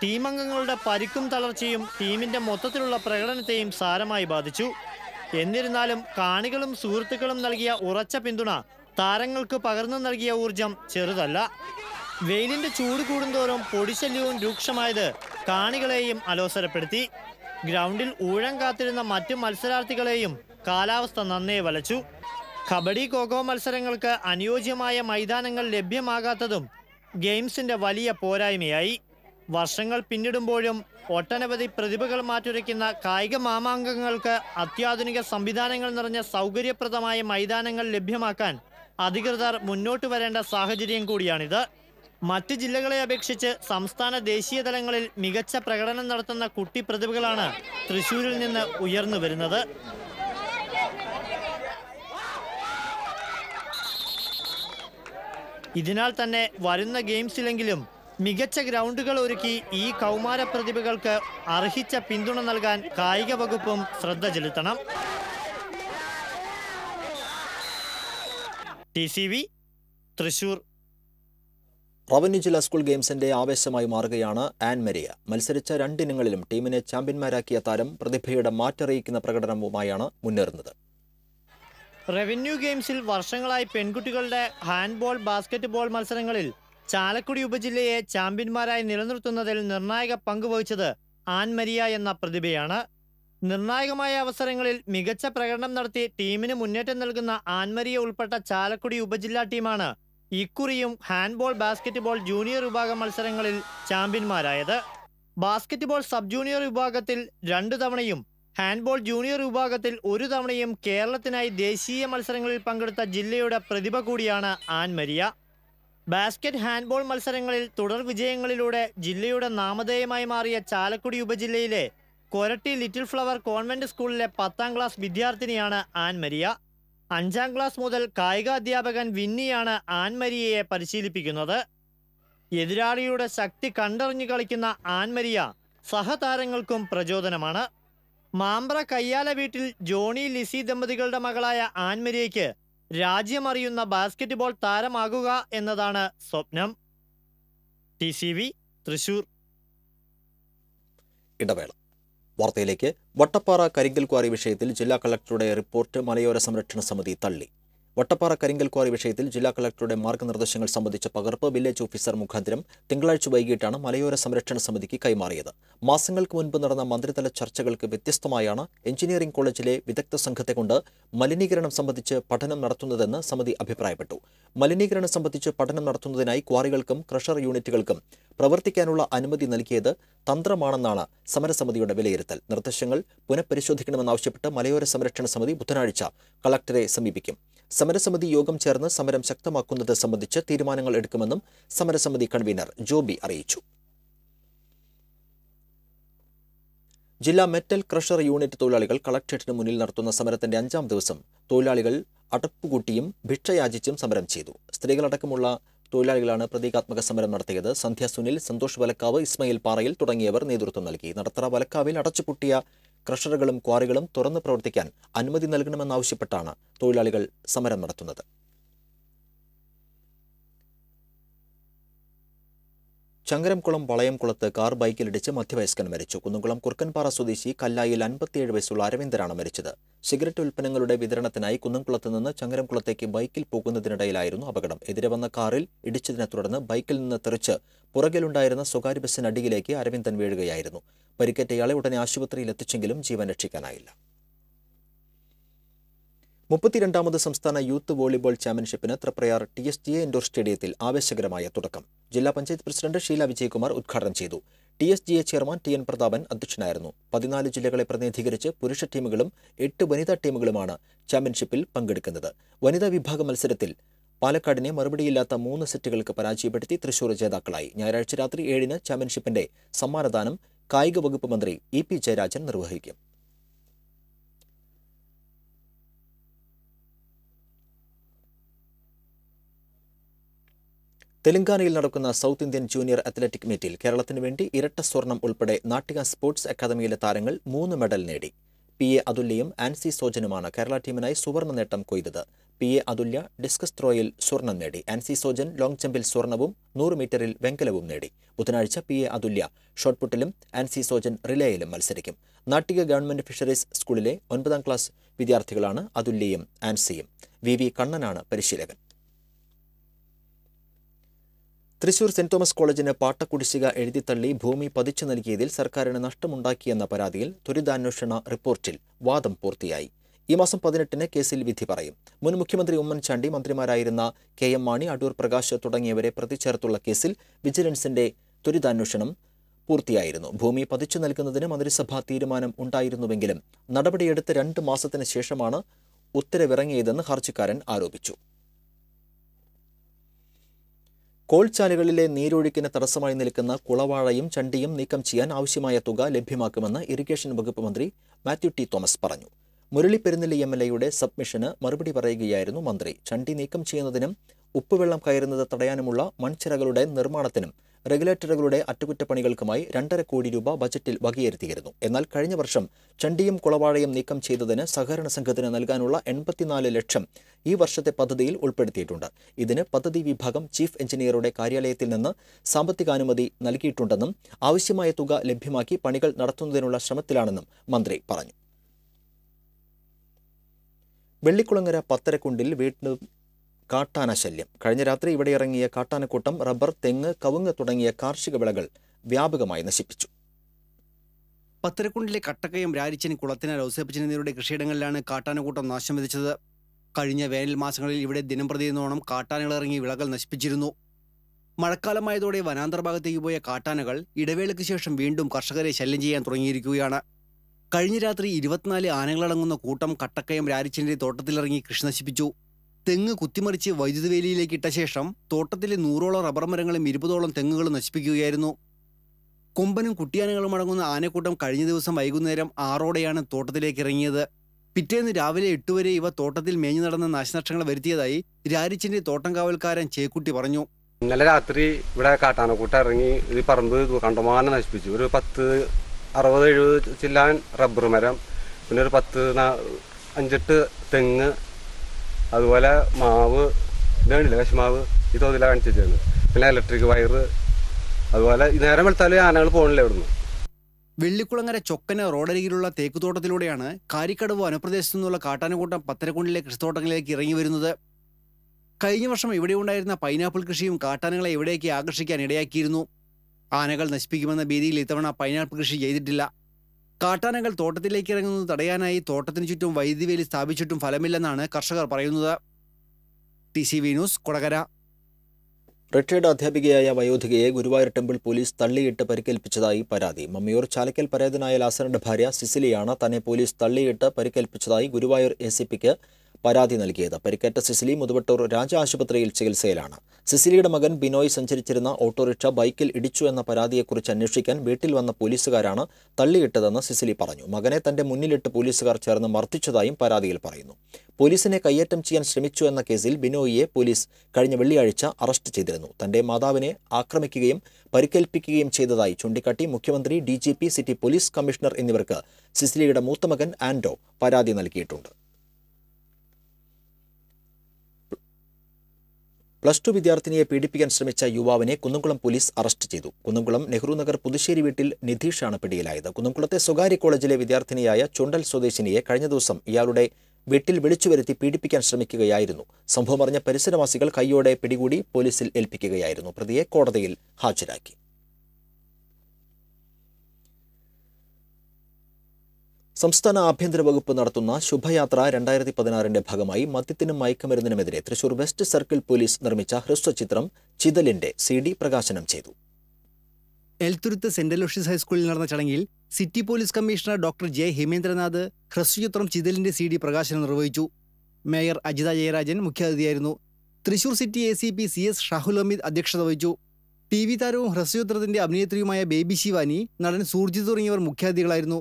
[SPEAKER 2] ടീമംഗങ്ങളുടെ പരിക്കും തളർച്ചയും ടീമിന്റെ മൊത്തത്തിലുള്ള പ്രകടനത്തെയും സാരമായി ബാധിച്ചു എന്നിരുന്നാലും കാണികളും സുഹൃത്തുക്കളും നൽകിയ ഉറച്ച പിന്തുണ താരങ്ങൾക്ക് പകർന്നു നൽകിയ ഊർജം ചെറുതല്ല വെയിലിന്റെ ചൂട് കൂടുന്തോറും പൊടിശല്യവും രൂക്ഷമായത് കാണികളെയും അലോസരപ്പെടുത്തി ഗ്രൗണ്ടിൽ ഊഴം കാത്തിരുന്ന മറ്റു മത്സരാർത്ഥികളെയും കാലാവസ്ഥ നന്നേ വലച്ചു കബഡി കോകോ മത്സരങ്ങൾക്ക് അനുയോജ്യമായ മൈതാനങ്ങൾ ലഭ്യമാകാത്തതും ഗെയിംസിന്റെ വലിയ പോരായ്മയായി വർഷങ്ങൾ പിന്നിടുമ്പോഴും ഒട്ടനവധി പ്രതിഭകൾ മാറ്റുരയ്ക്കുന്ന കായിക മാമാങ്കങ്ങൾക്ക് അത്യാധുനിക സംവിധാനങ്ങൾ നിറഞ്ഞ സൗകര്യപ്രദമായ മൈതാനങ്ങൾ ലഭ്യമാക്കാൻ അധികൃതർ മുന്നോട്ട് വരേണ്ട സാഹചര്യം കൂടിയാണിത് മറ്റ് ജില്ലകളെ അപേക്ഷിച്ച് സംസ്ഥാന ദേശീയ തലങ്ങളിൽ മികച്ച പ്രകടനം നടത്തുന്ന കുട്ടി പ്രതിഭകളാണ് തൃശൂരിൽ നിന്ന് ഉയർന്നു വരുന്നത് ഇതിനാൽ തന്നെ വരുന്ന ഗെയിംസിലെങ്കിലും മികച്ച ഗ്രൗണ്ടുകൾ ഒരുക്കി ഈ കൗമാര പ്രതിഭകൾക്ക് അർഹിച്ച പിന്തുണ നൽകാൻ കായിക വകുപ്പും ശ്രദ്ധ ചെലുത്തണം T C V Thrissur
[SPEAKER 3] revenue ജില്ലാ സ്കൂൾ ഗെയിംസിന്റെ ആവേശമായി മാറുകയാണ് ആൻ മരിയ മത്സരിച്ച രണ്ടിനങ്ങളിലും ടീമിനെ ചാമ്പ്യന്മാരാക്കിയ താരം പ്രതിഭയുടെ മാറ്ററിയിക്കുന്ന പ്രകടനവുമായാണ് മുന്നേറുന്നത്
[SPEAKER 2] റവന്യൂ ഗെയിംസിൽ വർഷങ്ങളായി പെൺകുട്ടികളുടെ ഹാൻഡ്ബോൾ ബാസ്കറ്റ്ബോൾ മത്സരങ്ങളിൽ ചാലക്കുടി ഉപജില്ലയെ ചാമ്പ്യന്മാരായി നിലനിർത്തുന്നതിൽ നിർണായക പങ്കുവഹിച്ചത് ആൻ മരിയ എന്ന പ്രതിഭയാണ് നിർണായകമായ അവസരങ്ങളിൽ മികച്ച പ്രകടനം നടത്തി ടീമിന് മുന്നേറ്റം നൽകുന്ന ആൻമരിയ ഉൾപ്പെട്ട ചാലക്കുടി ഉപജില്ലാ ടീമാണ് ഇക്കുറിയും ഹാൻഡ്ബോൾ ബാസ്കറ്റ്ബോൾ ജൂനിയർ വിഭാഗ മത്സരങ്ങളിൽ ചാമ്പ്യന്മാരായത് ബാസ്കറ്റ്ബോൾ സബ് ജൂനിയർ വിഭാഗത്തിൽ രണ്ടു തവണയും ഹാൻഡ്ബോൾ ജൂനിയർ വിഭാഗത്തിൽ ഒരു തവണയും കേരളത്തിനായി ദേശീയ മത്സരങ്ങളിൽ പങ്കെടുത്ത ജില്ലയുടെ പ്രതിഭ കൂടിയാണ് ആൻമരിയ ബാസ്കറ്റ് ഹാൻഡ്ബോൾ മത്സരങ്ങളിൽ തുടർ വിജയങ്ങളിലൂടെ ജില്ലയുടെ നാമധേയമായി മാറിയ ചാലക്കുടി ഉപജില്ലയിലെ കൊരട്ടി ലിറ്റിൽ ഫ്ലവർ കോൺവെന്റ് സ്കൂളിലെ പത്താം ക്ലാസ് വിദ്യാർത്ഥിനിയാണ് ആൻമരിയ അഞ്ചാം ക്ലാസ് മുതൽ കായികാധ്യാപകൻ വിന്നിയാണ് ആൻമരിയയെ പരിശീലിപ്പിക്കുന്നത് എതിരാളിയുടെ ശക്തി കണ്ടറിഞ്ഞു കളിക്കുന്ന ആൻമരിയ സഹതാരങ്ങൾക്കും പ്രചോദനമാണ് മാമ്പ്ര കയ്യാല വീട്ടിൽ ജോണി ലിസി ദമ്പതികളുടെ മകളായ ആൻമരിയയ്ക്ക് രാജ്യമറിയുന്ന ബാസ്കറ്റ്ബോൾ താരമാകുക എന്നതാണ് സ്വപ്നം ടി സി വി തൃശൂർ
[SPEAKER 3] ഇടവേള വാർത്തയിലേക്ക് വട്ടപ്പാറ കരിങ്കൽ ക്വാറി വിഷയത്തിൽ ജില്ലാ കളക്ടറുടെ റിപ്പോർട്ട് മലയോര സംരക്ഷണ സമിതി തള്ളി വട്ടപ്പാറ കരിങ്കൽ ക്വാറി വിഷയത്തിൽ ജില്ലാ കളക്ടറുടെ മാർഗനിർദ്ദേശങ്ങൾ സംബന്ധിച്ച പകർപ്പ് വില്ലേജ് ഓഫീസർ മുഖാന്തരം തിങ്കളാഴ്ച വൈകിട്ടാണ് മലയോര സംരക്ഷണ സമിതിക്ക് കൈമാറിയത് മാസങ്ങൾക്ക് മുൻപ് നടന്ന മന്ത്രിതല ചർച്ചകൾക്ക് വ്യത്യസ്തമായാണ് എഞ്ചിനീയറിംഗ് കോളേജിലെ വിദഗ്ധ സംഘത്തെ കൊണ്ട് മലിനീകരണം സംബന്ധിച്ച് പഠനം നടത്തുന്നതെന്ന് സമിതി അഭിപ്രായപ്പെട്ടു മലിനീകരണം സംബന്ധിച്ച് പഠനം നടത്തുന്നതിനായി ക്വാറികൾക്കും ക്രഷർ യൂണിറ്റുകൾക്കും പ്രവർത്തിക്കാനുള്ള അനുമതി നൽകിയത് തന്ത്രമാണെന്നാണ് സമരസമിതിയുടെ വിലയിരുത്തൽ നിർദ്ദേശങ്ങൾ പുനഃപരിശോധിക്കണമെന്നാവശ്യപ്പെട്ട് മലയോര സംരക്ഷണ സമിതി ബുധനാഴ്ച കളക്ടറെ സമീപിക്കും സമരസമിതി യോഗം ചേർന്ന് സമരം ശക്തമാക്കുന്നത് സംബന്ധിച്ച് തീരുമാനങ്ങൾ എടുക്കുമെന്നും സമരസമിതി കൺവീനർ ജോബി അറിയിച്ചു ജില്ലാ മെറ്റൽ ക്രഷർ യൂണിറ്റ് തൊഴിലാളികൾ കളക്ട്രേറ്റിന് മുന്നിൽ നടത്തുന്ന സമരത്തിന്റെ അഞ്ചാം ദിവസം തൊഴിലാളികൾ അടപ്പുകൂട്ടിയും ഭിക്ഷയാചിച്ചും സമരം ചെയ്തു സ്ത്രീകളടക്കമുള്ള തൊഴിലാളികളാണ് പ്രതീകാത്മക സമരം നടത്തിയത് സന്ധ്യ സുനിൽ സന്തോഷ് വലക്കാവ് ഇസ്മയിൽ പാറയിൽ തുടങ്ങിയവർ നേതൃത്വം നൽകി നടത്തറ വലക്കാവിൽ അടച്ചുപൂട്ടിയ ക്രഷറുകളും ക്വാറികളും തുറന്ന് പ്രവർത്തിക്കാൻ അനുമതി നൽകണമെന്നാവശ്യപ്പെട്ടാണ് തൊഴിലാളികൾ സമരം നടത്തുന്നത് ചങ്കരംകുളം വളയംകുളത്ത് കാർ ബൈക്കിലിടിച്ച് മധ്യവയസ്കൻ മരിച്ചു കുന്നുകുളം കുർക്കൻപാറ സ്വദേശി കല്ലായിൽ അൻപത്തിയേഴ് വയസ്സുള്ള അരവിന്ദരാണ് മരിച്ചത് സിഗരറ്റ് ഉൽപ്പന്നങ്ങളുടെ വിതരണത്തിനായി കുന്നംകുളത്ത് നിന്ന് ചങ്കരംകുളത്തേക്ക് ബൈക്കിൽ പോകുന്നതിനിടയിലായിരുന്നു അപകടം എതിരെ വന്ന കാറിൽ ഇടിച്ചതിനെ തുടർന്ന് ബൈക്കിൽ നിന്ന് തെറിച്ച് പുറകിലുണ്ടായിരുന്ന സ്വകാര്യ ബസ്സിനടിയിലേക്ക് അരവിന്ദൻ വീഴുകയായിരുന്നു പരിക്കേറ്റയാളെ ഉടനെ ആശുപത്രിയിൽ എത്തിച്ചെങ്കിലും ജീവൻ രക്ഷിക്കാനായില്ല മുപ്പത്തിരണ്ടാമത് സംസ്ഥാന യൂത്ത് വോളിബോൾ ചാമ്പ്യൻഷിപ്പിന് Triprayar T S G indoor സ്റ്റേഡിയത്തിൽ ആവേശകരമായ തുടക്കം ജില്ലാ പഞ്ചായത്ത് പ്രസിഡന്റ് ഷീല വിജയകുമാർ ഉദ്ഘാടനം ചെയ്തു T S G A chairman T N Prathapan അധ്യക്ഷനായിരുന്നു പതിനാല് ജില്ലകളെ പ്രതിനിധീകരിച്ച് പുരുഷ ടീമുകളും എട്ട് വനിതാ ടീമുകളുമാണ് ചാമ്പ്യൻഷിപ്പിൽ പങ്കെടുക്കുന്നത് വനിതാ വിഭാഗ മത്സരത്തിൽ പാലക്കാടിനെ മറുപടിയില്ലാത്ത മൂന്ന് സെറ്റുകൾക്ക് പരാജയപ്പെടുത്തി തൃശൂർ ജേതാക്കളായി ഞായറാഴ്ച രാത്രി ഏഴിന് ചാമ്പ്യൻഷിപ്പിന്റെ സമ്മാനദാനം കായിക വകുപ്പ് മന്ത്രി ഇ പി ജയരാജൻ നിർവഹിക്കും തെലങ്കാനയിൽ നടക്കുന്ന സൗത്ത് ഇന്ത്യൻ ജൂനിയർ അത്ലറ്റിക് മീറ്റിൽ കേരളത്തിന് വേണ്ടി ഇരട്ട സ്വർണം ഉൾപ്പെടെ നാട്ടിക സ്പോർട്സ് അക്കാദമിയിലെ താരങ്ങൾ മൂന്ന് മെഡൽ നേടി പി എ അതുല്യയും ആൻസി സോജനുമാണ് കേരള ടീമിനായി സുവർണ നേട്ടം കൊയ്തത് പി എ അതുല്യ ഡിസ്കസ് ത്രോയിൽ സ്വർണം നേടി ആൻസി സോജൻ ലോങ് ജമ്പിൽ സ്വർണവും നൂറ് മീറ്ററിൽ വെങ്കലവും നേടി ബുധനാഴ്ച പി എ അതുല്യ ഷോട്ട്പുട്ടിലും ആൻസി സോജൻ റിലേയിലും മത്സരിക്കും നാട്ടിക ഗവൺമെന്റ് ഫിഷറീസ് സ്കൂളിലെ ഒൻപതാം ക്ലാസ് വിദ്യാർത്ഥികളാണ് അതുല്യയും ആൻസിയും വി വി കണ്ണനാണ് പരിശീലകൻ തൃശൂർ സെന്റ് തോമസ് കോളേജിന് പാട്ടക്കുടിശ്ശിക എഴുതിത്തള്ളി ഭൂമി പതിച്ചു നൽകിയതിൽ സർക്കാരിന് നഷ്ടമുണ്ടാക്കിയെന്ന പരാതിയിൽ ദുരിതാന്വേഷണ റിപ്പോർട്ടിൽ വാദം പൂർത്തിയായി ഈ മാസം പതിനെട്ടിന് കേസിൽ വിധി പറയും മുൻ മുഖ്യമന്ത്രി ഉമ്മൻചാണ്ടി മന്ത്രിമാരായിരുന്ന കെ എം മാണി അടൂർ പ്രകാശ് തുടങ്ങിയവരെ പ്രതി ചേർത്തുള്ള കേസിൽ വിജിലൻസിന്റെ ദുരിതാന്വേഷണം പൂർത്തിയായിരുന്നു ഭൂമി പതിച്ചു നൽകുന്നതിന് മന്ത്രിസഭാ തീരുമാനം ഉണ്ടായിരുന്നുവെങ്കിലും നടപടിയെടുത്ത് രണ്ട് മാസത്തിന് ശേഷമാണ് ഉത്തരവിറങ്ങിയതെന്ന് ഹർജിക്കാരൻ ആരോപിച്ചു കോൾച്ചാലുകളിലെ നീരൊഴുക്കിന് തടസ്സമായി നിൽക്കുന്ന കുളവാഴയും ചണ്ടിയും നീക്കം ചെയ്യാൻ ആവശ്യമായ തുക ലഭ്യമാക്കുമെന്ന് ഇറിഗേഷൻ വകുപ്പ് മന്ത്രി മാത്യു ടി തോമസ് പറഞ്ഞു മുരളി പെരുന്നെല്ലി എം എൽ എയുടെ സബ്മിഷന് മറുപടി പറയുകയായിരുന്നു മന്ത്രി ചണ്ടി നീക്കം ചെയ്യുന്നതിനും ഉപ്പുവെള്ളം കയറുന്നത് തടയാനുമുള്ള മൺചിറകളുടെ നിർമ്മാണത്തിനും റെഗുലേറ്ററുകളുടെ അറ്റകുറ്റപ്പണികൾക്കുമായി രണ്ടര കോടി രൂപ ബജറ്റിൽ വകയിരുത്തിയിരുന്നു എന്നാൽ കഴിഞ്ഞ വർഷം ചണ്ടിയും കുളവാഴയും നീക്കം ചെയ്തതിന് സഹകരണ സംഘത്തിന് നൽകാനുള്ള എൺപത്തിനാല് ലക്ഷം ഈ വർഷത്തെ പദ്ധതിയിൽ ഉൾപ്പെടുത്തിയിട്ടുണ്ട് ഇതിന് പദ്ധതി വിഭാഗം ചീഫ് എഞ്ചിനീയറുടെ കാര്യാലയത്തിൽ നിന്ന് സാമ്പത്തികാനുമതി നൽകിയിട്ടുണ്ടെന്നും ആവശ്യമായ തുക ലഭ്യമാക്കി പണികൾ നടത്തുന്നതിനുള്ള ശ്രമത്തിലാണെന്നും മന്ത്രി പറഞ്ഞു വെള്ളിക്കുളങ്ങര പത്തരക്കുണ്ടിൽ വീണ്ടും കാട്ടാന ശല്യം കഴിഞ്ഞ രാത്രി ഇവിടെ ഇറങ്ങിയ കാട്ടാനക്കൂട്ടം റബ്ബർ തെങ്ങ് കവുങ്ങ് തുടങ്ങിയ കാർഷിക വിളകൾ വ്യാപകമായി നശിപ്പിച്ചു
[SPEAKER 5] പത്തരക്കുണ്ടിലെ കട്ടക്കയം രാരിച്ചനി കുളത്തിന് ഔസേപ്പച്ചൻ എന്നിവരുടെ കൃഷിയിടങ്ങളിലാണ് കാട്ടാനക്കൂട്ടം നാശം വിധിച്ചത് കഴിഞ്ഞ വേനൽ മാസങ്ങളിൽ ഇവിടെ ദിനംപ്രതി എന്നോണം കാട്ടാനകൾ ഇറങ്ങി വിളകൾ നശിപ്പിച്ചിരുന്നു മഴക്കാലമായതോടെ വനാന്തർ ഭാഗത്തേക്ക് പോയ കാട്ടാനകൾ ഇടവേളയ്ക്ക് ശേഷം വീണ്ടും കർഷകരെ ശല്യം ചെയ്യാൻ തുടങ്ങിയിരിക്കുകയാണ് കഴിഞ്ഞ രാത്രി ഇരുപത്തിനാല് ആനകളടങ്ങുന്ന കൂട്ടം കട്ടക്കയം രാരിച്ചനിലെ തോട്ടത്തിലിറങ്ങി കൃഷി നശിപ്പിച്ചു തെങ്ങ് കുത്തിമറിച്ച് വൈദ്യുതി വേലിയിലേക്ക് ഇട്ട ശേഷം തോട്ടത്തിലെ നൂറോളം റബ്ബർ മരങ്ങളും ഇരുപതോളം തെങ്ങുകളും നശിപ്പിക്കുകയായിരുന്നു കൊമ്പനും കുട്ടിയാനകളും അടങ്ങുന്ന ആനക്കൂട്ടം കഴിഞ്ഞ ദിവസം വൈകുന്നേരം ആറോടെയാണ് തോട്ടത്തിലേക്ക് ഇറങ്ങിയത് പിറ്റേന്ന് രാവിലെ എട്ടുവരെ ഇവ തോട്ടത്തിൽ മേഞ്ഞു നടന്ന നാശനഷ്ടങ്ങൾ വരുത്തിയതായി രാരിച്ചിന്റെ തോട്ടം കാവൽക്കാരൻ ചേക്കുട്ടി പറഞ്ഞു ഇന്നലെ
[SPEAKER 6] രാത്രി ഇവിടെ കാട്ടാനക്കൂട്ട ഇറങ്ങി ഈ പറമ്പ് കണ്ടമാനം നശിപ്പിച്ചു ഒരു പത്ത് അറുപത് എഴുപത് ചില്ലാൻ റബ്ബർ മരം പിന്നെ ഒരു പത്ത് അഞ്ചെട്ട് തെങ്ങ് അതുപോലെ മാവ് ഇതാണില്ല കശുമാവ് ഈ തോതിലാണ് കാണിച്ചിരുന്നത് പിന്നെ ഇലക്ട്രിക് വയറ് അതുപോലെ നേരം വെളുത്താലും ആനകൾ പോകണില്ല ഇവിടുന്ന്
[SPEAKER 5] വെള്ളിക്കുളങ്ങര ചൊക്കന റോഡരികിലുള്ള തേക്കുതോട്ടത്തിലൂടെയാണ് കാരിക്കടവ് വനപ്രദേശത്തു നിന്നുള്ള കാട്ടാനക്കൂട്ടം പത്തരക്കുണ്ടിലെ കൃഷിത്തോട്ടങ്ങളിലേക്ക് ഇറങ്ങി വരുന്നത് കഴിഞ്ഞ വർഷം ഇവിടെ ഉണ്ടായിരുന്ന പൈനാപ്പിൾ കൃഷിയും കാട്ടാനകളെ ഇവിടേക്ക് ആകർഷിക്കാൻ ഇടയാക്കിയിരുന്നു ആനകൾ നശിപ്പിക്കുമെന്ന ഭീതിയിൽ ഇത്തവണ പൈനാപ്പിൾ കൃഷി ചെയ്തിട്ടില്ല കാട്ടാനകൾ തോട്ടത്തിലേക്ക് ഇറങ്ങുന്നത് തടയാനായി തോട്ടത്തിന് ചുറ്റും വേലി സ്ഥാപിച്ചിട്ടും ഫലമില്ലെന്നാണ്
[SPEAKER 3] കർഷകർ പറയുന്നത് T C V news Kodakara retired അധ്യാപികയായ വയോധികയെ ഗുരുവായൂർ ടെമ്പിൾ പോലീസ് തള്ളിയിട്ട് പരിക്കേൽപ്പിച്ചതായി പരാതി മമ്മിയൂർ ചാലക്കൽ പരേതനായ ലാസറിന്റെ ഭാര്യ സിസിലിയാണ് തന്നെ പോലീസ് തള്ളിയിട്ട് പരിക്കേൽപ്പിച്ചതായി ഗുരുവായൂർ എ പരാതി നൽകിയത് പരിക്കേറ്റ സിസിലി മുതുവട്ടൂർ രാജ ആശുപത്രിയിൽ ചികിത്സയിലാണ് സിസിലിയുടെ മകൻ ബിനോയ് സഞ്ചരിച്ചിരുന്ന ഓട്ടോറിക്ഷ ബൈക്കിൽ ഇടിച്ചു എന്ന പരാതിയെക്കുറിച്ച് അന്വേഷിക്കാൻ വീട്ടിൽ വന്ന പോലീസുകാരാണ് തള്ളിയിട്ടതെന്ന് സിസിലി പറഞ്ഞു മകനെ തന്റെ മുന്നിലിട്ട് പോലീസുകാർ ചേർന്ന് മർദ്ദിച്ചതായും പരാതിയിൽ പറയുന്നു പോലീസിനെ കയ്യേറ്റം ചെയ്യാൻ ശ്രമിച്ചു എന്ന കേസിൽ ബിനോയിയെ പോലീസ് കഴിഞ്ഞ വെള്ളിയാഴ്ച അറസ്റ്റ് ചെയ്തിരുന്നു തന്റെ മാതാവിനെ ആക്രമിക്കുകയും പരിക്കേൽപ്പിക്കുകയും ചെയ്തതായി ചൂണ്ടിക്കാട്ടി മുഖ്യമന്ത്രി ഡി സിറ്റി പോലീസ് കമ്മീഷണർ എന്നിവർക്ക് സിസിലിയുടെ മൂത്തമകൻ ആൻഡോ പരാതി നൽകിയിട്ടുണ്ട് പ്ലസ് ടു വിദ്യാർത്ഥിനിയെ പീഡിപ്പിക്കാൻ ശ്രമിച്ച യുവാവിനെ കുന്നംകുളം പോലീസ് അറസ്റ്റ് ചെയ്തു കുന്നംകുളം നെഹ്റു നഗർ പുതുശ്ശേരി വീട്ടിൽ നിധീഷാണ് പിടിയിലായത് കുന്നംകുളത്തെ സ്വകാര്യ കോളേജിലെ വിദ്യാർത്ഥിനിയായ ചുണ്ടൽ സ്വദേശിനിയെ കഴിഞ്ഞ ദിവസം ഇയാളുടെ വീട്ടിൽ വിളിച്ചു വരുത്തി പീഡിപ്പിക്കാൻ ശ്രമിക്കുകയായിരുന്നു സംഭവം അറിഞ്ഞ പരിസരവാസികൾ കൈയോടെ പിടികൂടി പോലീസിൽ ഏൽപ്പിക്കുകയായിരുന്നു പ്രതിയെ കോടതിയിൽ ഹാജരാക്കി സംസ്ഥാന ആഭ്യന്തര വകുപ്പ് നടത്തുന്ന ശുഭയാത്ര രണ്ടായിരത്തി പതിനാറിന്റെ ഭാഗമായി മദ്യത്തിനും മയക്കുമരുന്നിനുമെതിരെ തൃശൂർ വെസ്റ്റ് സർക്കിൾ പോലീസ് നിർമ്മിച്ച ഹ്രസ്വചിത്രം ചിതലിന്റെ സി ഡി പ്രകാശനം ചെയ്തു
[SPEAKER 5] എൽത്തുരുത്ത് സെന്റ് അലോഷ്യസ് ഹൈസ്കൂളിൽ നടന്ന ചടങ്ങിൽ city police commissioner doctor J Hemendranath ഹ്രസ്വചിത്രം ചിതലിന്റെ സി ഡി പ്രകാശനം നിർവഹിച്ചു മേയർ അജിത ജയരാജൻ മുഖ്യാതിഥിയായിരുന്നു Thrissur city A C P C S Shahul Ameed അധ്യക്ഷത വഹിച്ചു ടി വി താരവും ഹ്രസ്വചിത്രത്തിന്റെ അഭിനേത്രിയുമായ ബേബി ശിവാനി നടൻ സൂർജി തുടങ്ങിയവർ മുഖ്യാതിഥികളായിരുന്നു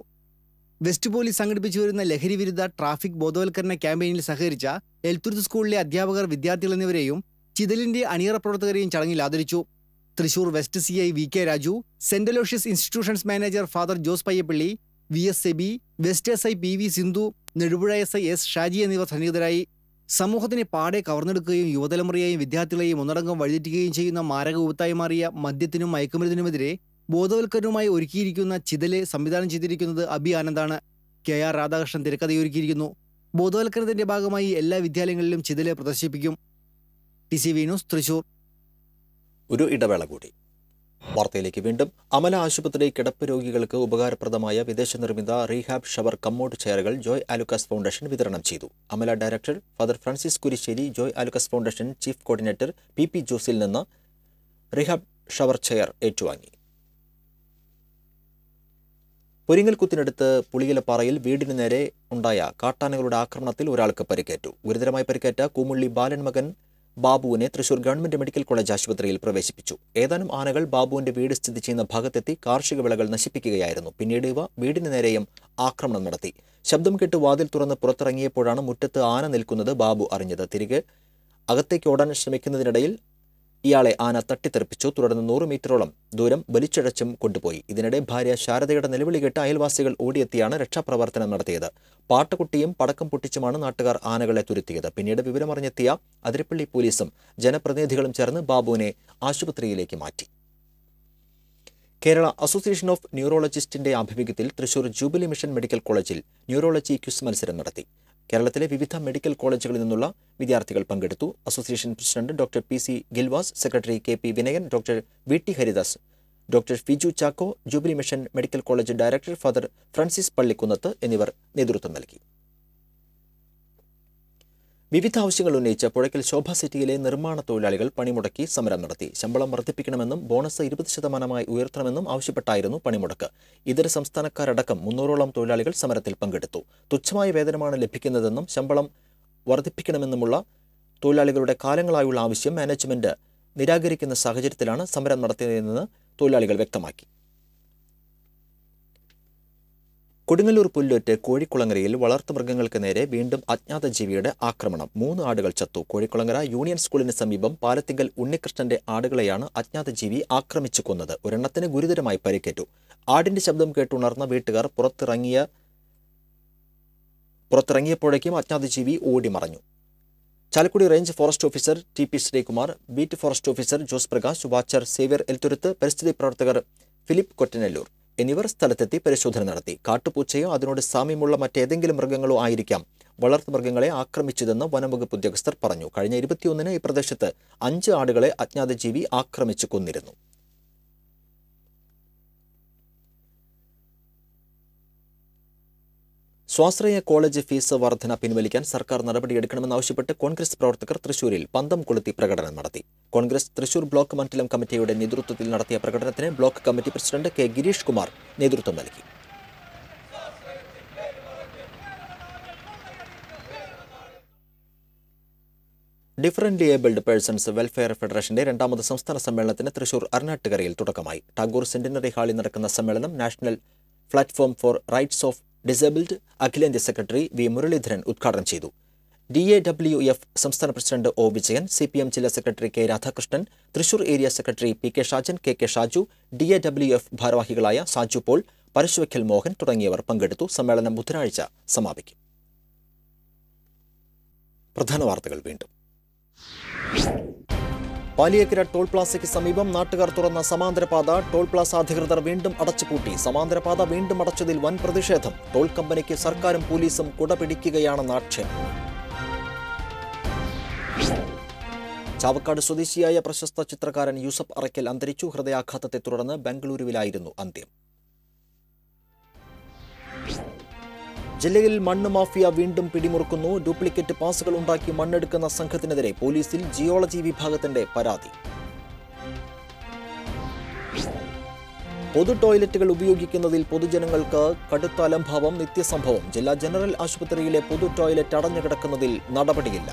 [SPEAKER 5] വെസ്റ്റ് പോലീസ് സംഘടിപ്പിച്ചു വരുന്ന ലഹരി വിരുദ്ധ ട്രാഫിക് ബോധവൽക്കരണ ക്യാമ്പയിനിൽ സഹകരിച്ച എൽത്തുരുത്ത് സ്കൂളിലെ അധ്യാപകർ വിദ്യാർത്ഥികൾ എന്നിവരെയും ചിതലിന്റെ അണിയറ പ്രവർത്തകരെയും ചടങ്ങിൽ ആദരിച്ചു Thrissur west C I V K Raju Saint Aloysius institutions manager father Jose Payyappilly V S Sebi west S I P V Sindhu Nedupuzha S I S Shaji എന്നിവർ സന്നിഹിതരായി സമൂഹത്തിനെ പാടെ കവർന്നെടുക്കുകയും യുവതലമുറയെയും വിദ്യാർത്ഥികളെയും ഒന്നടങ്കം വഴിതെറ്റുകയും ചെയ്യുന്ന മാരക ഊത്തായി മാറിയ മദ്യത്തിനും മയക്കുമരുന്നിനുമെതിരെ ബോധവൽക്കരണവുമായി ഒരുക്കിയിരിക്കുന്ന ചിതലെ സംവിധാനം ചെയ്തിരിക്കുന്നത് അബി ആനന്ദാണ് കെ ആർ രാധാകൃഷ്ണൻ തിരക്കഥയൊരുക്കിയിരിക്കുന്നു ബോധവൽക്കരണത്തിന്റെ ഭാഗമായി എല്ലാ വിദ്യാലയങ്ങളിലും ചിതലെ പ്രദർശിപ്പിക്കും ടി സി വീനൂസ് തൃശൂർ
[SPEAKER 3] ഒരു ഇടവേള കൂടി വാർത്തയിലേക്ക് വീണ്ടും അമല ആശുപത്രി കിടപ്പ് രോഗികൾക്ക് ഉപകാരപ്രദമായ വിദേശ നിർമ്മിത റീഹാബ് ഷവർ കമ്മോട്ട് ചെയറുകൾ ജോയ് ആലുക്കാസ് ഫൗണ്ടേഷൻ വിതരണം ചെയ്തു Amala director father Francis Kurisseri Joy Alukkas foundation chief coordinator P P ജോസിൽ നിന്ന് റീഹാബ് ഷവർ ചെയർ ഏറ്റുവാങ്ങി പൊരിങ്ങൽക്കുത്തിനടുത്ത് പുളിയിലപ്പാറയിൽ വീടിന് നേരെ ഉണ്ടായ കാട്ടാനകളുടെ ആക്രമണത്തിൽ ഒരാൾക്ക് പരിക്കേറ്റു ഗുരുതരമായി പരിക്കേറ്റ കൂമുള്ളി ബാലൻ മകൻ ബാബുവിനെ തൃശൂർ ഗവൺമെന്റ് മെഡിക്കൽ കോളേജ് ആശുപത്രിയിൽ പ്രവേശിപ്പിച്ചു ഏതാനും ആനകൾ ബാബുവിന്റെ വീട് സ്ഥിതി ചെയ്യുന്ന ഭാഗത്തെത്തി കാർഷിക വിളകൾ നശിപ്പിക്കുകയായിരുന്നു പിന്നീട് ഇവ വീടിന് നേരെയും ആക്രമണം നടത്തി ശബ്ദം കേട്ട് വാതിൽ തുറന്ന് പുറത്തിറങ്ങിയപ്പോഴാണ് മുറ്റത്ത് ആന നിൽക്കുന്നത് ബാബു അറിഞ്ഞത് തിരികെ അകത്തേക്ക് ഓടാൻ ശ്രമിക്കുന്നതിനിടയിൽ ഇയാളെ ആന തട്ടിത്തെറിപ്പിച്ചു തുടർന്ന് നൂറ് മീറ്ററോളം ദൂരം വലിച്ചഴച്ചും കൊണ്ടുപോയി ഇതിനിടെ ഭാര്യ ശാരദയുടെ നിലവിളി കേട്ട് അയൽവാസികൾ ഓടിയെത്തിയാണ് രക്ഷാപ്രവർത്തനം നടത്തിയത് പാട്ടുകുട്ടിയും പടക്കം പൊട്ടിച്ചുമാണ് നാട്ടുകാർ ആനകളെ തുരുത്തിയത് പിന്നീട് വിവരമറിഞ്ഞെത്തിയ അതിരപ്പള്ളി പോലീസും ജനപ്രതിനിധികളും ചേർന്ന് ബാബുവിനെ ആശുപത്രിയിലേക്ക് മാറ്റി കേരള അസോസിയേഷൻ ഓഫ് ന്യൂറോളജിസ്റ്റിന്റെ ആഭിമുഖ്യത്തിൽ തൃശൂർ ജൂബിലി മിഷൻ മെഡിക്കൽ കോളേജിൽ ന്യൂറോളജി ക്വിസ് മത്സരം നടത്തി കേരളത്തിലെ വിവിധ മെഡിക്കൽ കോളേജുകളിൽ നിന്നുള്ള വിദ്യാർത്ഥികൾ പങ്കെടുത്തു association president doctor P C Gilvas secretary K P Vinayan doctor V T Haridas doctor Fiju Chacko jubilee mission medical college director father Francis Pallikkunnath എന്നിവർ നേതൃത്വം നൽകി വിവിധ ആവശ്യങ്ങൾ ഉന്നയിച്ച് പുഴയ്ക്കൽ ശോഭ സിറ്റിയിലെ നിർമ്മാണ തൊഴിലാളികൾ പണിമുടക്കി സമരം നടത്തി ശമ്പളം വർദ്ധിപ്പിക്കണമെന്നും ബോണസ് ഇരുപത് ശതമാനമായി ഉയർത്തണമെന്നും ആവശ്യപ്പെട്ടായിരുന്നു പണിമുടക്ക് ഇതര സംസ്ഥാനക്കാരടക്കം മുന്നൂറോളം തൊഴിലാളികൾ സമരത്തിൽ പങ്കെടുത്തു തുച്ഛമായ വേതനമാണ് ലഭിക്കുന്നതെന്നും ശമ്പളം വർദ്ധിപ്പിക്കണമെന്നുമുള്ള തൊഴിലാളികളുടെ കാലങ്ങളായുള്ള ആവശ്യം മാനേജ്മെന്റ് നിരാകരിക്കുന്ന സാഹചര്യത്തിലാണ് സമരം നടത്തിയതെന്ന് തൊഴിലാളികൾ വ്യക്തമാക്കി കൊടുങ്ങല്ലൂർ പുല്ലൊറ്റ് കോഴിക്കുളങ്ങരയിൽ വളർത്തുമൃഗങ്ങൾക്ക് നേരെ വീണ്ടും അജ്ഞാത ജീവിയുടെ ആക്രമണം മൂന്ന് ആടുകൾ ചത്തു കോഴിക്കുളങ്ങര യൂണിയൻ സ്കൂളിന് സമീപം പാലത്തിങ്കൽ ഉണ്ണികൃഷ്ണന്റെ ആടുകളെയാണ് അജ്ഞാത ജീവി ആക്രമിച്ചു കൊന്നത് ഒരെണ്ണത്തിന് ഗുരുതരമായി പരിക്കേറ്റു ആടിന്റെ ശബ്ദം കേട്ടുണർന്ന വീട്ടുകാർ പുറത്തിറങ്ങിയ പുറത്തിറങ്ങിയപ്പോഴേക്കും അജ്ഞാത ജീവി ഓടിമറഞ്ഞു Chalakudy range forest officer T P Sreekumar beat forest officer Jose Prakash watcher Xavier Elthuruth പരിസ്ഥിതി പ്രവർത്തകർ ഫിലിപ്പ് കൊറ്റനല്ലൂർ എന്നിവർ സ്ഥലത്തെത്തി പരിശോധന നടത്തി കാട്ടുപൂച്ചയോ അതിനോട് സാമ്യമുള്ള മറ്റേതെങ്കിലും മൃഗങ്ങളോ ആയിരിക്കാം വളർത്തു മൃഗങ്ങളെ ആക്രമിച്ചതെന്ന് വനംവകുപ്പ് ഉദ്യോഗസ്ഥർ പറഞ്ഞു കഴിഞ്ഞ ഇരുപത്തിയൊന്നിന് ഈ പ്രദേശത്ത് അഞ്ച് ആടുകളെ അജ്ഞാത ജീവി ആക്രമിച്ചു കൊന്നിരുന്നു സ്വാശ്രയ കോളേജ് ഫീസ് വർധന പിൻവലിക്കാൻ സർക്കാർ നടപടിയെടുക്കണമെന്നാവശ്യപ്പെട്ട് കോൺഗ്രസ് പ്രവർത്തകർ തൃശൂരിൽ പന്തം കൊളുത്തി പ്രകടനം നടത്തി കോൺഗ്രസ് തൃശൂർ ബ്ലോക്ക് മണ്ഡലം കമ്മിറ്റിയുടെ നേതൃത്വത്തിൽ നടത്തിയ പ്രകടനത്തിന് block committee president K Gireesh Kumar നേതൃത്വം നൽകി ഡിഫറൻ്റ് ഏബിൾഡ് പേഴ്സൺസ് വെൽഫെയർ ഫെഡറേഷന്റെ രണ്ടാമത് സംസ്ഥാന സമ്മേളനത്തിന് തൃശൂർ അർണാട്ടുകരയിൽ തുടക്കമായി ടാഗോർ സെന്റിനറി ഹാളിൽ നടക്കുന്ന സമ്മേളനം national platform for rights of disabled അഖിലേന്ത്യാ സെക്രട്ടറി വി മുരളീധരൻ ഉദ്ഘാടനം ചെയ്തു ഡി എ ഡബ്ല്യു എഫ് സംസ്ഥാന president O Vijayan C P M ജില്ലാ secretary K Radhakrishnan Thrissur area secretary P K Shajan K K Shaju D A W F ഭാരവാഹികളായ സാജു പോൾ പരശുവയ്ക്കൽ മോഹൻ തുടങ്ങിയവർ പങ്കെടുത്തു സമ്മേളനം ബുധനാഴ്ച സമാപിക്കും പ്രധാന വാർത്തകൾ വീണ്ടും പാലിയേക്കര ടോൾ പ്ലാസയ്ക്ക് സമീപം നാട്ടുകാർ തുറന്ന സമാന്തരപാത ടോൾ പ്ലാസ അധികൃതർ വീണ്ടും അടച്ചുപൂട്ടി സമാന്തരപാത വീണ്ടും അടച്ചതിൽ വൻ പ്രതിഷേധം ടോൾ കമ്പനിക്ക് സർക്കാരും പോലീസും കുടപിടിക്കുകയാണെന്ന ആക്ഷേപം ചാവക്കാട് സ്വദേശിയായ പ്രശസ്ത ചിത്രകാരൻ യൂസഫ് അറയ്ക്കൽ അന്തരിച്ചു ഹൃദയാഘാതത്തെ തുടർന്ന് ബംഗളൂരുവിലായിരുന്നു അന്ത്യം ജില്ലയിൽ മണ്ണ് മാഫിയ വീണ്ടും പിടിമുറുക്കുന്നു ഡ്യൂപ്ലിക്കേറ്റ് പാസുകൾ ഉണ്ടാക്കി മണ്ണെടുക്കുന്ന സംഘത്തിനെതിരെ പോലീസിൽ ജിയോളജി വിഭാഗത്തിന്റെ പരാതി പൊതു ടോയ്ലറ്റുകൾ ഉപയോഗിക്കുന്നതിൽ പൊതുജനങ്ങൾക്ക് കടുത്ത അലംഭാവം നിത്യസംഭവം ജില്ലാ ജനറൽ ആശുപത്രിയിലെ പൊതു ടോയ്ലറ്റ് അടഞ്ഞു കിടക്കുന്നതിൽ നടപടിയില്ല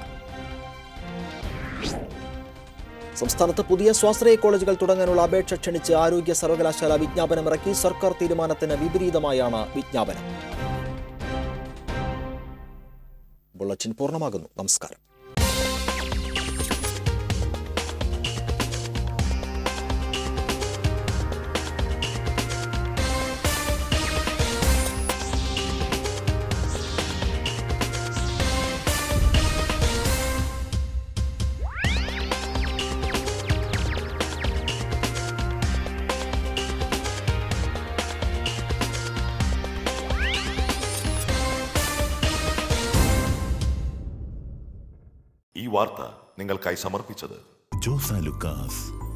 [SPEAKER 3] സംസ്ഥാനത്ത് പുതിയ സ്വാശ്രയ കോളേജുകൾ തുടങ്ങാനുള്ള അപേക്ഷ ക്ഷണിച്ച് ആരോഗ്യ സർവകലാശാല വിജ്ഞാപനമിറക്കി സർക്കാർ തീരുമാനത്തിന് വിപരീതമായാണ് വിജ്ഞാപനം ബുള്ളറ്റിൻ പൂർണ്ണമാകുന്നു നമസ്കാരം നിങ്ങൾക്കായി സമർപ്പിച്ചത്
[SPEAKER 2] ജോസ ലുക്കാസ്